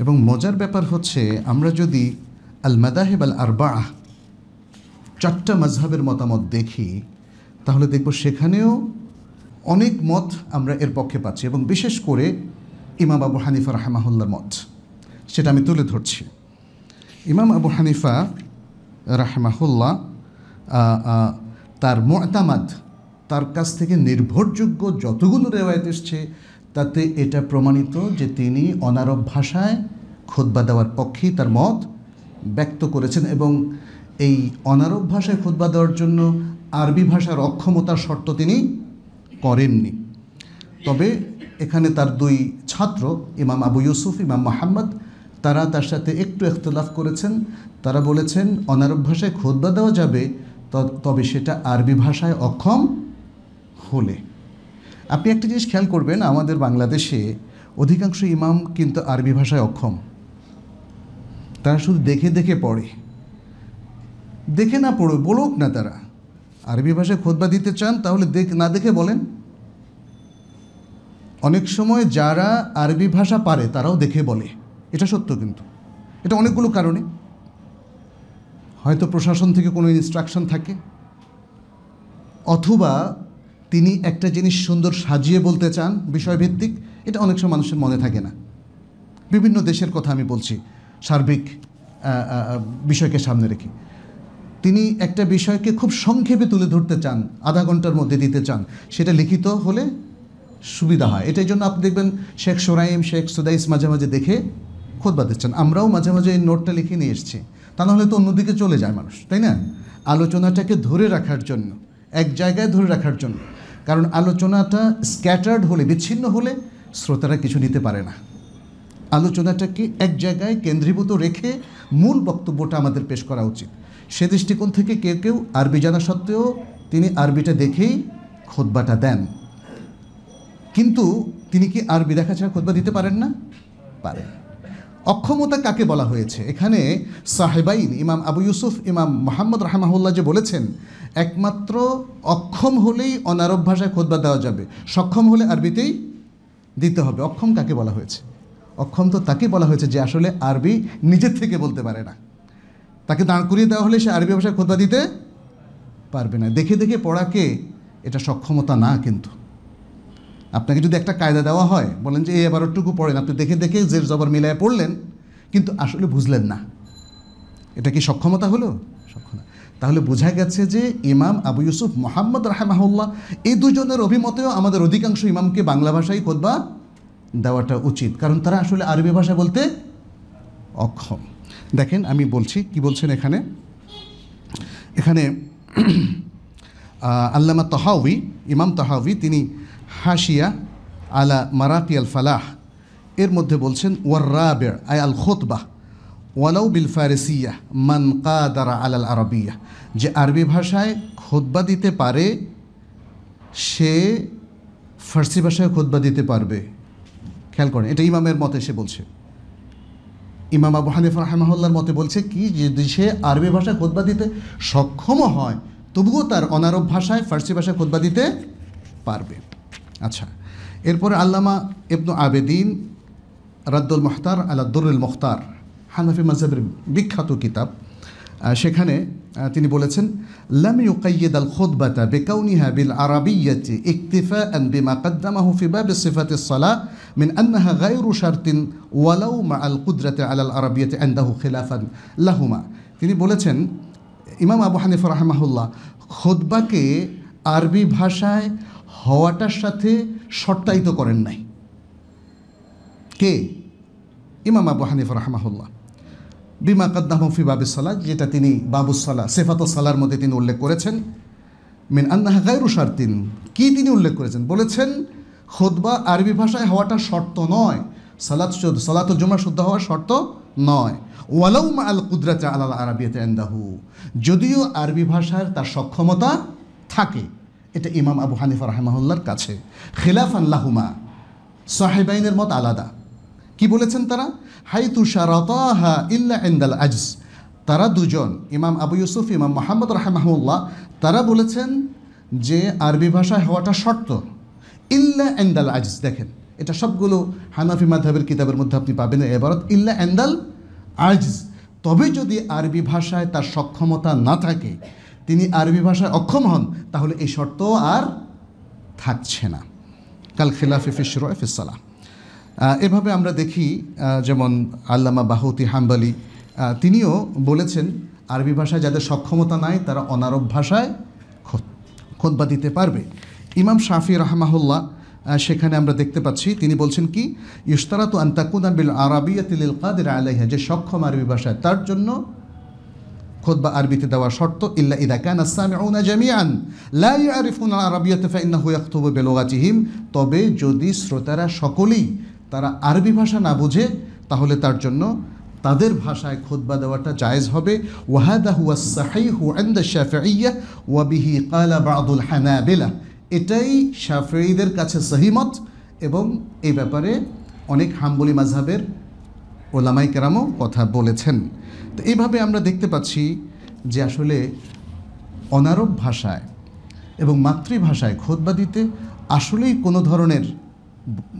এবং মজার ব্যাপার হচ্ছে আমরা যদি আল মাদাহেব আল আরবাহ চারটা মাঝহাবের মতামত দেখি তাহলে দেখব সেখানেও অনেক মত আমরা এর পক্ষে পাচ্ছি এবং বিশেষ করে ইমাম আবু হানিফা রাহমাহুল্লার মত সেটা আমি তুলে ধরছি ইমাম আবু হানিফা রাহমাহুল্লা তার মতামাদ তার কাছ থেকে নির্ভরযোগ্য যতগুলো রেওয়ায়ত এসছে তাতে এটা প্রমাণিত যে তিনি অনারব ভাষায় খোদবা দেওয়ার পক্ষেই তার মত ব্যক্ত করেছেন এবং এই অনারব ভাষায় খুদ্া দেওয়ার জন্য আরবি ভাষার অক্ষমতার শর্ত তিনি করেননি তবে এখানে তার দুই ছাত্র ইমাম আবু ইউসুফ ইমাম মোহাম্মদ তারা তার সাথে একটু এখতলাফ করেছেন তারা বলেছেন অনারব ভাষায় খোদ্া দেওয়া যাবে তবে সেটা আরবি ভাষায় অক্ষম হলে আপনি একটা জিনিস খেয়াল করবেন আমাদের বাংলাদেশে অধিকাংশ ইমাম কিন্তু আরবি ভাষায় অক্ষম তারা শুধু দেখে দেখে পড়ে দেখে না পড়ো বলুক না তারা আরবি ভাষায় খোদবা দিতে চান তাহলে দেখ না দেখে বলেন অনেক সময় যারা আরবি ভাষা পারে তারাও দেখে বলে এটা সত্য কিন্তু এটা অনেকগুলো কারণে হয়তো প্রশাসন থেকে কোনো ইনস্ট্রাকশন থাকে অথবা তিনি একটা জিনিস সুন্দর সাজিয়ে বলতে চান বিষয়ভিত্তিক এটা অনেক সময় মানুষের মনে থাকে না বিভিন্ন দেশের কথা আমি বলছি সার্বিক বিষয়কে সামনে রেখে তিনি একটা বিষয়কে খুব সংক্ষেপে তুলে ধরতে চান আধা ঘন্টার মধ্যে দিতে চান সেটা লিখিত হলে সুবিধা হয় এটাই জন্য আপনি দেখবেন শেখ সোরাইম শেখ সুদাইস মাঝে মাঝে দেখে খোদবা দিচ্ছেন আমরাও মাঝে মাঝে এই নোটটা লিখে নিয়ে এসছি তা নাহলে তো অন্যদিকে চলে যায় মানুষ তাই না আলোচনাটাকে ধরে রাখার জন্য এক জায়গায় ধরে রাখার জন্য কারণ আলোচনাটা স্ক্যাটার্ড হলে বিচ্ছিন্ন হলে শ্রোতারা কিছু নিতে পারে না আলোচনাটাকে এক জায়গায় কেন্দ্রীভূত রেখে মূল বক্তব্যটা আমাদের পেশ করা উচিত সে দৃষ্টিকোণ থেকে কেউ কেউ আরবি জানা সত্ত্বেও তিনি আরবিটা দেখেই খোদবাটা দেন কিন্তু তিনি কি আরবি দেখা ছাড়া খোদবা দিতে পারেন না পারেন অক্ষমতা কাকে বলা হয়েছে এখানে সাহেবাইন ইমাম আবু ইউসুফ ইমাম মোহাম্মদ রাহমাহুল্লাহ যে বলেছেন একমাত্র অক্ষম হলেই অনারব ভাষায় খোদবা দেওয়া যাবে সক্ষম হলে আরবিতেই দিতে হবে অক্ষম কাকে বলা হয়েছে অক্ষম তো তাকে বলা হয়েছে যে আসলে আরবি নিজের থেকে বলতে পারে না তাকে দাঁড় করিয়ে দেওয়া হলে সে আরবি ভাষায় খোদা দিতে পারবে না দেখে দেখে পড়াকে এটা সক্ষমতা না কিন্তু আপনাকে যদি একটা কায়দা দেওয়া হয় বলেন যে এই এবারটুকু পড়েন আপনি দেখে দেখে জের জবর মিলায় পড়লেন কিন্তু আসলে বুঝলেন না এটা কি সক্ষমতা হলো সক্ষমতা তাহলে বোঝা গেছে যে ইমাম আবু ইউসুফ মোহাম্মদ রাহেমাহুল্লাহ এই দুজনের অভিমতেও আমাদের অধিকাংশ ইমামকে বাংলা ভাষায় খোদবা দেওয়াটা উচিত কারণ তারা আসলে আরবি ভাষা বলতে অক্ষম দেখেন আমি বলছি কি বলছেন এখানে এখানে আল্লামা তাহাউি ইমাম তাহাউি তিনি হাসিয়া আলা মারাকি আল ফালাহ এর মধ্যে বলছেন ওয়ার্রাবের আয় আল খোতবাহ ওয়ালাউ বিল ফারেসিয়া মান কাদারা আল আরবিয়া যে আরবি ভাষায় খোদবা দিতে পারে সে ফার্সি ভাষায় খোদবা দিতে পারবে খেয়াল করেন এটা ইমামের মতে সে বলছে ইমাম আবু হানিফ রাহেমাহুল্লার মতে বলছে কি যদি সে আরবি ভাষায় খোদবা দিতে সক্ষমও হয় তবুও তার অনারব ভাষায় ফার্সি ভাষায় খোদবা দিতে পারবে আচ্ছা এরপরে আল্লামা ইবনু আবেদিন রাদ্দুল মুখতার আলাদুরুল মুখতার হানাফি মজাবের বিখ্যাত কিতাব সেখানে তিনি বলেছেন লাম ইউকাইয়িদ আল খুতবাতা বিকাউনিহা বিল আরাবিয়াতি আন বিমা কদ্দামাহু ফি বাব সিফাতিস সালাহ মিন আন্নাহা গায়রু শারতিন ওয়ালাউ মা আল কুদরাতে আলাল আরবিয়াতে আন্দাহু খেলাফান লাহুমা তিনি বলেছেন ইমাম আবু হানিফ রাহমাহুল্লাহ খোদবাকে আরবি ভাষায় হওয়াটার সাথে শর্তায়িত করেন নাই কে ইমাম আবু হানিফ রাহমাহুল্লাহ বিমা বাবু বাবুসাল্লাহ যেটা তিনি সেফাত সালার মধ্যে তিনি উল্লেখ করেছেন মিন আন্নাহা গায়রু তিন কী তিনি উল্লেখ করেছেন বলেছেন খোদবা আরবি ভাষায় হওয়াটা শর্ত নয় সালাত শুদ্ধ সালাতুল জুমা শুদ্ধ হওয়ার শর্ত নয় ওয়ালাউমা আল কুদরাতে আলাল আরবিয়াতে এন্দাহু যদিও আরবি ভাষার তার সক্ষমতা থাকে এটা ইমাম আবু হানিফা রাহেমাহুল্লার কাছে খিলাফান লাহুমা সাহেবাইনের মত আলাদা কি বলেছেন তারা হাইতু শারতাহা ইল্লা এন্দাল আজস তারা দুজন ইমাম আবু ইউসুফ ইমাম মোহাম্মদ রাহেমাহুল্লাহ তারা বলেছেন যে আরবি ভাষায় হওয়াটা শর্ত ইল্লা এন্দাল আজস দেখেন এটা সবগুলো হানাফি মাধবের কিতাবের মধ্যে আপনি পাবেন এবারত ইল্লা অ্যান্ডাল আর্জিস তবে যদি আরবি ভাষায় তার সক্ষমতা না থাকে তিনি আরবি ভাষায় অক্ষম হন তাহলে এই শর্ত আর থাকছে না কাল খিলাফি ফিসর ফিসালাম এভাবে আমরা দেখি যেমন আল্লামা বাহুতি হাম্বালি তিনিও বলেছেন আরবি ভাষায় যাদের সক্ষমতা নাই তারা অনারব ভাষায় খোদবা দিতে পারবে ইমাম শাফি রহমাহুল্লাহ সেখানে আমরা দেখতে পাচ্ছি তিনি বলছেন কি তো আন্তাকুদান বিল তিল কাদের আলাইহা যে সক্ষম আরবি ভাষায় তার জন্য খোদ বা আরবিতে দেওয়া শর্ত ইল্লা ইদা কান আসসামিউনা জামিআন লাই ইয়ারিফুন আল আরাবিয়াতে ফাইন্নাহু ইয়াকতুবু তবে যদি শ্রোতারা সকলেই তারা আরবি ভাষা না বুঝে তাহলে তার জন্য তাদের ভাষায় খোদবা দেওয়াটা জায়েজ হবে ওয়াহাদা হুয়া সাহিহু আন্দা শাফিইয়া ওয়াবিহি বিহি ক্বালা বা'দুল হানাবিলা এটাই সাফেঈদের কাছে সহিমত এবং এই ব্যাপারে অনেক হাম্বলি মাঝহাবের ওলামাই কেরামও কথা বলেছেন তো এইভাবে আমরা দেখতে পাচ্ছি যে আসলে অনারব ভাষায় এবং মাতৃভাষায় খোদবা দিতে আসলেই কোনো ধরনের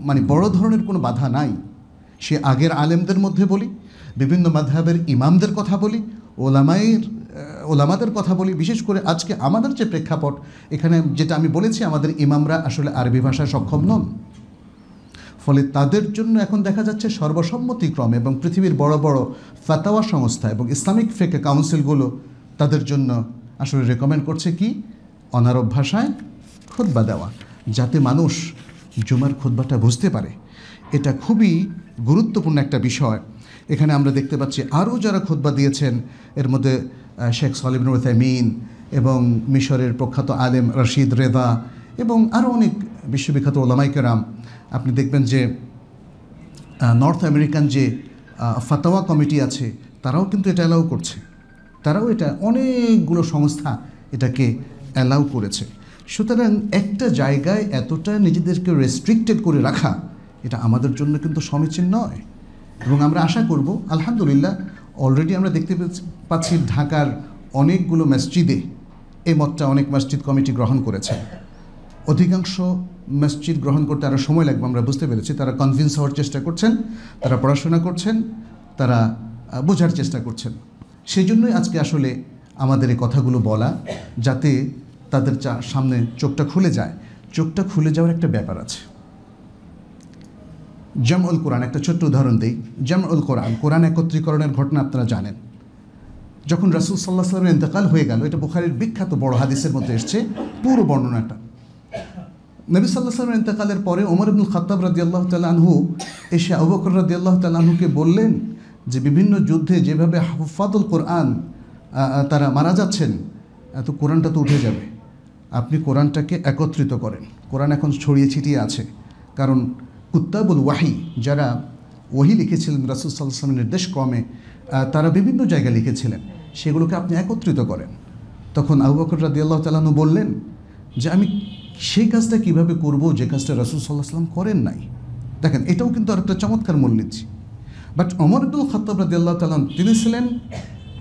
মানে বড় ধরনের কোনো বাধা নাই সে আগের আলেমদের মধ্যে বলি বিভিন্ন মাধাবের ইমামদের কথা বলি ওলামাইয়ের ওলামাদের কথা বলি বিশেষ করে আজকে আমাদের যে প্রেক্ষাপট এখানে যেটা আমি বলেছি আমাদের ইমামরা আসলে আরবি ভাষায় সক্ষম নন ফলে তাদের জন্য এখন দেখা যাচ্ছে সর্বসম্মতিক্রম এবং পৃথিবীর বড় বড় ফাতাওয়া সংস্থা এবং ইসলামিক ফেকে কাউন্সিলগুলো তাদের জন্য আসলে রেকমেন্ড করছে কি অনারব ভাষায় খোদবা দেওয়া যাতে মানুষ জুমার খোদবাটা বুঝতে পারে এটা খুবই গুরুত্বপূর্ণ একটা বিষয় এখানে আমরা দেখতে পাচ্ছি আরও যারা খোদবা দিয়েছেন এর মধ্যে শেখ সলিবিন ওথামিন এবং মিশরের প্রখ্যাত আলেম রশিদ রেদা এবং আরও অনেক বিশ্ববিখ্যাত ওলামাইকেরাম আপনি দেখবেন যে নর্থ আমেরিকান যে ফাতাওয়া কমিটি আছে তারাও কিন্তু এটা অ্যালাউ করছে তারাও এটা অনেকগুলো সংস্থা এটাকে অ্যালাউ করেছে সুতরাং একটা জায়গায় এতটা নিজেদেরকে রেস্ট্রিক্টেড করে রাখা এটা আমাদের জন্য কিন্তু সমীচীন নয় এবং আমরা আশা করব আলহামদুলিল্লাহ অলরেডি আমরা দেখতে পাচ্ছি ঢাকার অনেকগুলো মসজিদে এই মতটা অনেক মসজিদ কমিটি গ্রহণ করেছে অধিকাংশ মসজিদ গ্রহণ করতে আরও সময় লাগবে আমরা বুঝতে পেরেছি তারা কনভিন্স হওয়ার চেষ্টা করছেন তারা পড়াশোনা করছেন তারা বোঝার চেষ্টা করছেন সেই জন্যই আজকে আসলে আমাদের এই কথাগুলো বলা যাতে তাদের চা সামনে চোখটা খুলে যায় চোখটা খুলে যাওয়ার একটা ব্যাপার আছে জামউল কোরআন একটা ছোট্ট উদাহরণ দিই জামউল কোরআন কোরআন একত্রীকরণের ঘটনা আপনারা জানেন যখন রাসুল সাল্লাহ সাল্লামের ইন্তকাল হয়ে গেল এটা বুখারির বিখ্যাত বড় হাদিসের মধ্যে এসছে পুরো বর্ণনাটা নবী সাল্লাহ সাল্লামের ইন্তকালের পরে ওমর আব্দুল খাতাব রাজি আল্লাহ তালাহু এসে আবকর রাজি আল্লাহ তালাহুকে বললেন যে বিভিন্ন যুদ্ধে যেভাবে হাফাদুল কোরআন তারা মারা যাচ্ছেন তো কোরআনটা তো উঠে যাবে আপনি কোরআনটাকে একত্রিত করেন কোরআন এখন ছড়িয়ে ছিটিয়ে আছে কারণ কুত্তাবুল ওয়াহি যারা ওহি লিখেছিলেন রাসুল সাল্লাহামের নির্দেশ ক্রমে তারা বিভিন্ন জায়গায় লিখেছিলেন সেগুলোকে আপনি একত্রিত করেন তখন আবু বকর রাদিয়াল্লাহ তালানু বললেন যে আমি সেই কাজটা কিভাবে করব যে কাজটা রাসুল সাল্লাহ সাল্লাম করেন নাই দেখেন এটাও কিন্তু আরেকটা চমৎকার মূল নিচ্ছি বাট অমর আব্দুল খত্তাব রাদিয়াল্লাহ তালান তিনি ছিলেন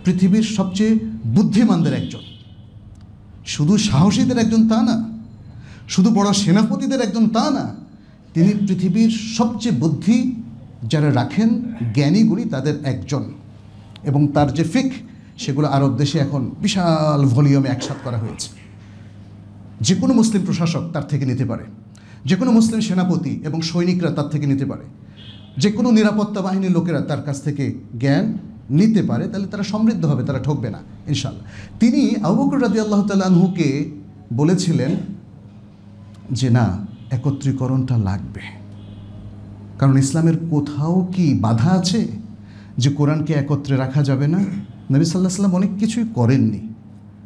পৃথিবীর সবচেয়ে বুদ্ধিমানদের একজন শুধু সাহসীদের একজন তা না শুধু বড় সেনাপতিদের একজন তা না তিনি পৃথিবীর সবচেয়ে বুদ্ধি যারা রাখেন জ্ঞানীগুলি তাদের একজন এবং তার যে ফিক সেগুলো আরব দেশে এখন বিশাল ভলিউমে একসাথ করা হয়েছে যে কোনো মুসলিম প্রশাসক তার থেকে নিতে পারে যে কোনো মুসলিম সেনাপতি এবং সৈনিকরা তার থেকে নিতে পারে যে কোনো নিরাপত্তা বাহিনীর লোকেরা তার কাছ থেকে জ্ঞান নিতে পারে তাহলে তারা সমৃদ্ধ হবে তারা ঠকবে না ইনশাল্লাহ তিনি আবুকুর রাজি আল্লাহ তাল্লাহুকে বলেছিলেন যে না একত্রীকরণটা লাগবে কারণ ইসলামের কোথাও কি বাধা আছে যে কোরআনকে একত্রে রাখা যাবে না নবী সাল্লাহ সাল্লাম অনেক কিছুই করেননি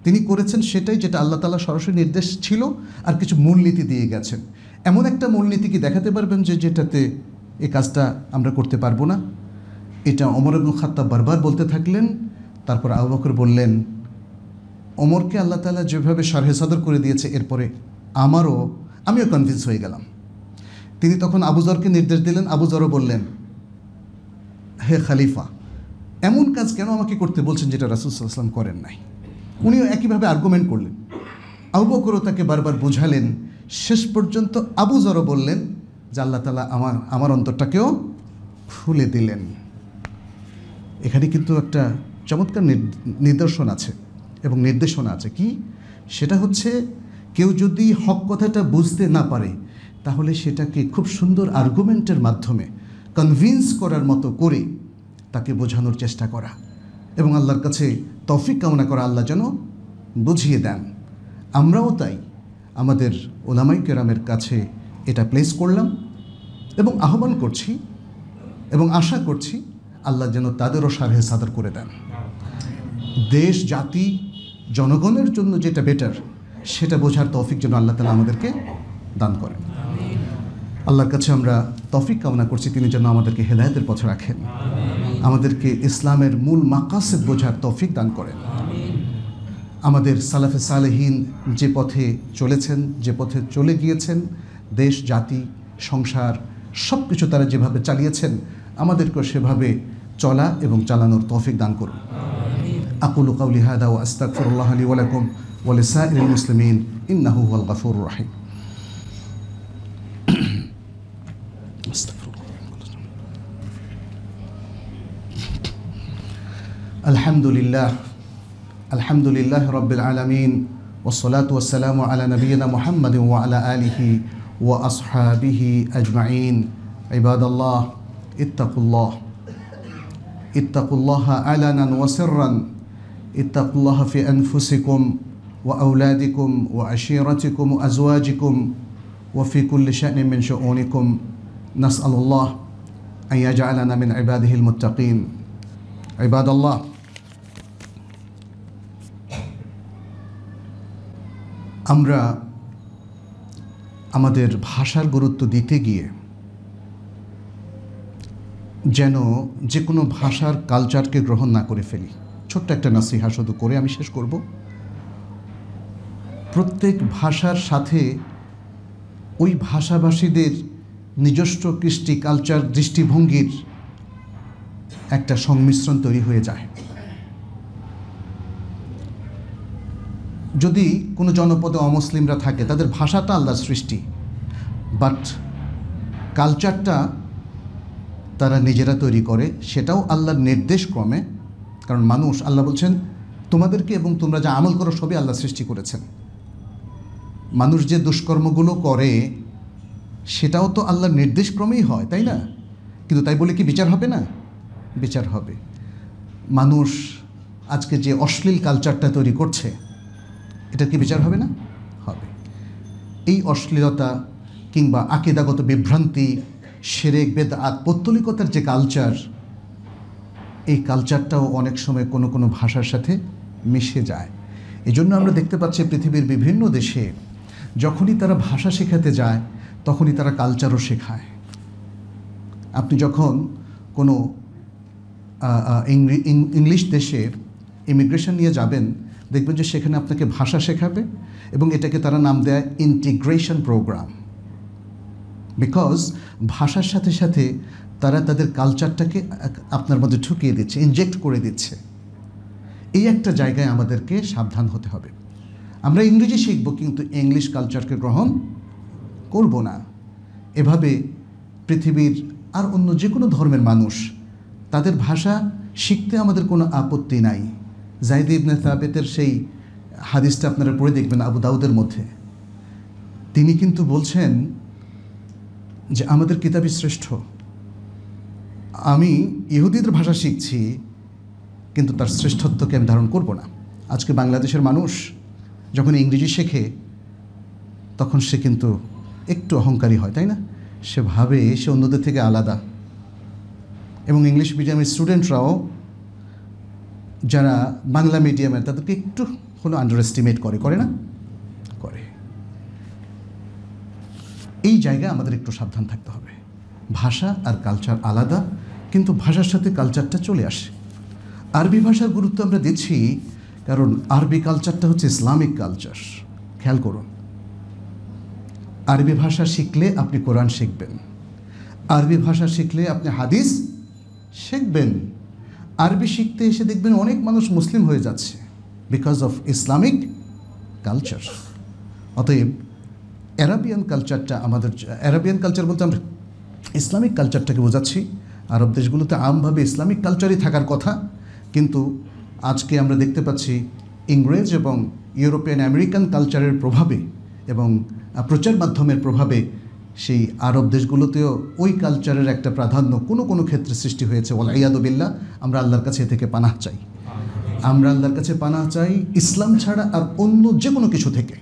তিনি করেছেন সেটাই যেটা আল্লাহ তালা সরাসরি নির্দেশ ছিল আর কিছু মূলনীতি দিয়ে গেছেন এমন একটা মূলনীতি কি দেখাতে পারবেন যে যেটাতে এ কাজটা আমরা করতে পারবো না এটা অমর এবং খাত্তা বারবার বলতে থাকলেন তারপর আবু বললেন অমরকে আল্লাহ তালা যেভাবে সারহে সদর করে দিয়েছে এরপরে আমারও আমিও কনভিন্স হয়ে গেলাম তিনি তখন আবুজরকে নির্দেশ দিলেন আবুজরও বললেন হে খালিফা এমন কাজ কেন আমাকে করতে বলছেন যেটা রাসুলসাল্লাম করেন নাই উনিও একইভাবে আর্গুমেন্ট করলেন আবু তাকে বারবার বোঝালেন শেষ পর্যন্ত আবু জরো বললেন যে আল্লাহ তালা আমার আমার অন্তরটাকেও খুলে দিলেন এখানে কিন্তু একটা চমৎকার নিদর্শন আছে এবং নির্দেশনা আছে কি সেটা হচ্ছে কেউ যদি হক কথাটা বুঝতে না পারে তাহলে সেটাকে খুব সুন্দর আর্গুমেন্টের মাধ্যমে কনভিন্স করার মতো করে তাকে বোঝানোর চেষ্টা করা এবং আল্লাহর কাছে তফিক কামনা করা আল্লাহ যেন বুঝিয়ে দেন আমরাও তাই আমাদের ওলামাই কেরামের কাছে এটা প্লেস করলাম এবং আহ্বান করছি এবং আশা করছি আল্লাহ যেন তাদেরও সারহে সাদর করে দেন দেশ জাতি জনগণের জন্য যেটা বেটার সেটা বোঝার তৌফিক যেন আল্লাহ তালা আমাদেরকে দান করেন আল্লাহর কাছে আমরা তফিক কামনা করছি তিনি যেন আমাদেরকে হেদায়তের পথে রাখেন আমাদেরকে ইসলামের মূল মাকাসে বোঝার তফিক দান করেন আমাদের সালাফে সালেহীন যে পথে চলেছেন যে পথে চলে গিয়েছেন দেশ জাতি সংসার সব কিছু তারা যেভাবে চালিয়েছেন আমাদেরকেও সেভাবে চলা এবং চালানোর তৌফিক দান করুন আকুল কাউলি হায়দা ও আস্তাকফরুল্লাহ আলী আলাইকুম ولسائر المسلمين إنه هو الغفور الرحيم الحمد لله الحمد لله رب العالمين والصلاة والسلام على نبينا محمد وعلى آله وأصحابه أجمعين عباد الله اتقوا الله اتقوا الله علنا وسرا اتقوا الله في أنفسكم وأولادكم وعشيرتكم وأزواجكم وفي كل شأن من شؤونكم نسأل الله أن يجعلنا من عباده المتقين عباد الله আমরা আমাদের ভাষার গুরুত্ব দিতে গিয়ে যেন যে কোনো ভাষার কালচারকে গ্রহণ না করে ফেলি ছোট্ট একটা নাসিহা শুধু করে আমি শেষ করবো প্রত্যেক ভাষার সাথে ওই ভাষাভাষীদের নিজস্ব কৃষ্টি কালচার দৃষ্টিভঙ্গির একটা সংমিশ্রণ তৈরি হয়ে যায় যদি কোনো জনপদে অমুসলিমরা থাকে তাদের ভাষাটা আল্লাহ সৃষ্টি বাট কালচারটা তারা নিজেরা তৈরি করে সেটাও আল্লাহর নির্দেশ ক্রমে কারণ মানুষ আল্লাহ বলছেন তোমাদেরকে এবং তোমরা যা আমল করো সবই আল্লাহ সৃষ্টি করেছেন মানুষ যে দুষ্কর্মগুলো করে সেটাও তো আল্লাহর নির্দেশক্রমেই হয় তাই না কিন্তু তাই বলে কি বিচার হবে না বিচার হবে মানুষ আজকে যে অশ্লীল কালচারটা তৈরি করছে এটা কি বিচার হবে না হবে এই অশ্লীলতা কিংবা আকিদাগত বিভ্রান্তি সেরেক বেদ আত পত্তলিকতার যে কালচার এই কালচারটাও অনেক সময় কোনো কোনো ভাষার সাথে মিশে যায় এজন্য আমরা দেখতে পাচ্ছি পৃথিবীর বিভিন্ন দেশে যখনই তারা ভাষা শেখাতে যায় তখনই তারা কালচারও শেখায় আপনি যখন কোনো ইংলিশ দেশের ইমিগ্রেশন নিয়ে যাবেন দেখবেন যে সেখানে আপনাকে ভাষা শেখাবে এবং এটাকে তারা নাম দেয় ইন্টিগ্রেশন প্রোগ্রাম বিকজ ভাষার সাথে সাথে তারা তাদের কালচারটাকে আপনার মধ্যে ঢুকিয়ে দিচ্ছে ইনজেক্ট করে দিচ্ছে এই একটা জায়গায় আমাদেরকে সাবধান হতে হবে আমরা ইংরেজি শিখব কিন্তু ইংলিশ কালচারকে গ্রহণ করব না এভাবে পৃথিবীর আর অন্য যে কোনো ধর্মের মানুষ তাদের ভাষা শিখতে আমাদের কোনো আপত্তি নাই জাহিদ ইবনে সাবেতের সেই হাদিসটা আপনারা পড়ে দেখবেন আবু দাউদের মধ্যে তিনি কিন্তু বলছেন যে আমাদের কিতাবই শ্রেষ্ঠ আমি ইহুদিদের ভাষা শিখছি কিন্তু তার শ্রেষ্ঠত্বকে আমি ধারণ করব না আজকে বাংলাদেশের মানুষ যখন ইংরেজি শেখে তখন সে কিন্তু একটু অহংকারী হয় তাই না সে ভাবে সে অন্যদের থেকে আলাদা এবং ইংলিশ মিডিয়ামের স্টুডেন্টরাও যারা বাংলা মিডিয়ামের তাদেরকে একটু হলো আন্ডার এস্টিমেট করে করে না করে এই জায়গায় আমাদের একটু সাবধান থাকতে হবে ভাষা আর কালচার আলাদা কিন্তু ভাষার সাথে কালচারটা চলে আসে আরবি ভাষার গুরুত্ব আমরা দিচ্ছি কারণ আরবি কালচারটা হচ্ছে ইসলামিক কালচার খেয়াল করুন আরবি ভাষা শিখলে আপনি কোরআন শিখবেন আরবি ভাষা শিখলে আপনি হাদিস শিখবেন আরবি শিখতে এসে দেখবেন অনেক মানুষ মুসলিম হয়ে যাচ্ছে বিকজ অফ ইসলামিক কালচার অতএব অ্যারাবিয়ান কালচারটা আমাদের অ্যারাবিয়ান কালচার বলতে আমরা ইসলামিক কালচারটাকে বোঝাচ্ছি আরব দেশগুলোতে আমভাবে ইসলামিক কালচারই থাকার কথা কিন্তু আজকে আমরা দেখতে পাচ্ছি ইংরেজ এবং ইউরোপিয়ান আমেরিকান কালচারের প্রভাবে এবং প্রচার মাধ্যমের প্রভাবে সেই আরব দেশগুলোতেও ওই কালচারের একটা প্রাধান্য কোনো কোনো ক্ষেত্রে সৃষ্টি হয়েছে ওলাইয়াদবিল্লা আমরা আল্লাহর কাছে থেকে পানাহ চাই আমরা আল্লাহর কাছে পানাহ চাই ইসলাম ছাড়া আর অন্য যে কোনো কিছু থেকে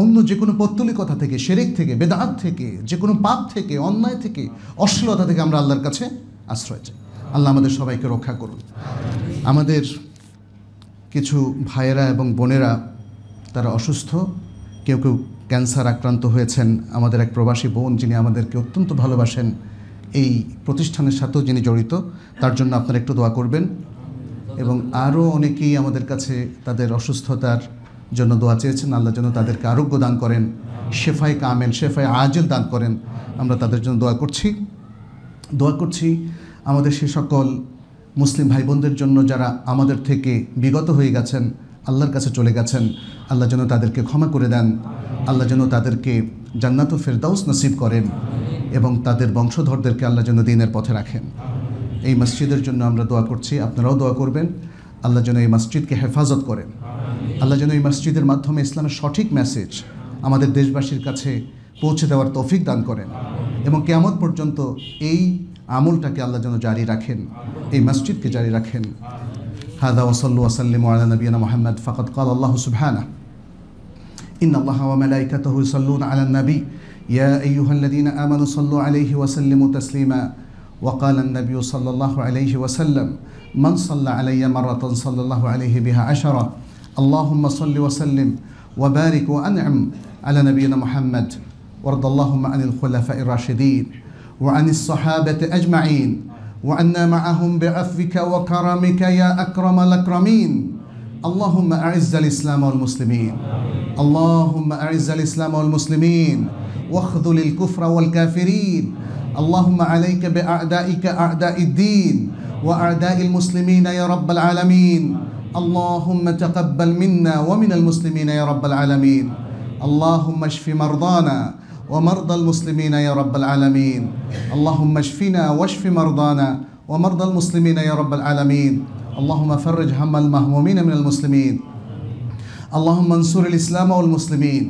অন্য যে কোনো পত্তলিকতা থেকে শেরেক থেকে বেদাত থেকে যে কোনো পাপ থেকে অন্যায় থেকে অশ্লীলতা থেকে আমরা আল্লাহর কাছে আশ্রয় চাই আল্লাহ আমাদের সবাইকে রক্ষা করুন আমাদের কিছু ভাইয়েরা এবং বোনেরা তারা অসুস্থ কেউ কেউ ক্যান্সার আক্রান্ত হয়েছেন আমাদের এক প্রবাসী বোন যিনি আমাদেরকে অত্যন্ত ভালোবাসেন এই প্রতিষ্ঠানের সাথেও যিনি জড়িত তার জন্য আপনারা একটু দোয়া করবেন এবং আরও অনেকেই আমাদের কাছে তাদের অসুস্থতার জন্য দোয়া চেয়েছেন আল্লাহ যেন তাদেরকে আরোগ্য দান করেন শেফাই কামেল শেফাই আজেল দান করেন আমরা তাদের জন্য দোয়া করছি দোয়া করছি আমাদের সে সকল মুসলিম ভাই বোনদের জন্য যারা আমাদের থেকে বিগত হয়ে গেছেন আল্লাহর কাছে চলে গেছেন আল্লাহ যেন তাদেরকে ক্ষমা করে দেন আল্লাহ যেন তাদেরকে জান্নাত ও ফেরদাউস নসিব করেন এবং তাদের বংশধরদেরকে আল্লাহ যেন দিনের পথে রাখেন এই মসজিদের জন্য আমরা দোয়া করছি আপনারাও দোয়া করবেন আল্লাহ যেন এই মসজিদকে হেফাজত করেন আল্লাহ যেন এই মসজিদের মাধ্যমে ইসলামের সঠিক মেসেজ আমাদের দেশবাসীর কাছে পৌঁছে দেওয়ার তৌফিক দান করেন এবং কেমন পর্যন্ত এই আমলটাকে আল্লাহ যেন জারি রাখেন এই মসজিদকে জারি রাখেন هذا وصلوا وسلموا على نبينا محمد فقد قال الله سبحانه إن الله وملائكته يصلون على النبي يا أيها الذين آمنوا صلوا عليه وسلموا تسليما وقال النبي صلى الله عليه وسلم من صلى علي مرة صلى الله عليه بها عشرة اللهم صل وسلم وبارك وأنعم على نبينا محمد وارض اللهم عن الخلفاء الراشدين وعن الصحابة أجمعين وعنا معهم بعفوك وكرمك يا أكرم الأكرمين اللهم أعز الإسلام والمسلمين اللهم أعز الإسلام والمسلمين واخذل الكفر والكافرين اللهم عليك بأعدائك أعداء الدين وأعداء المسلمين يا رب العالمين اللهم تقبل منا ومن المسلمين يا رب العالمين اللهم اشف مرضانا ومرضى المسلمين يا رب العالمين اللهم اشفنا واشف مرضانا ومرضى المسلمين يا رب العالمين اللهم فرج هم المهمومين من المسلمين اللهم انصر الإسلام والمسلمين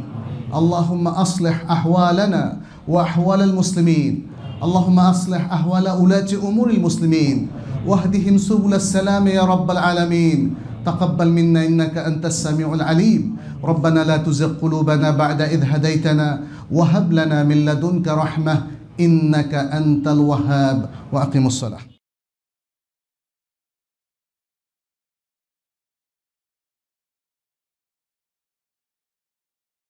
اللهم أصلح أحوالنا وأحوال المسلمين اللهم أصلح أحوال أولاة أمور المسلمين واهدهم سبل السلام يا رب العالمين تقبل منا انك انت السميع العليم ربنا لا تزغ قلوبنا بعد اذ هديتنا وهب لنا من لدنك رحمه انك انت الوهاب واقم الصلاه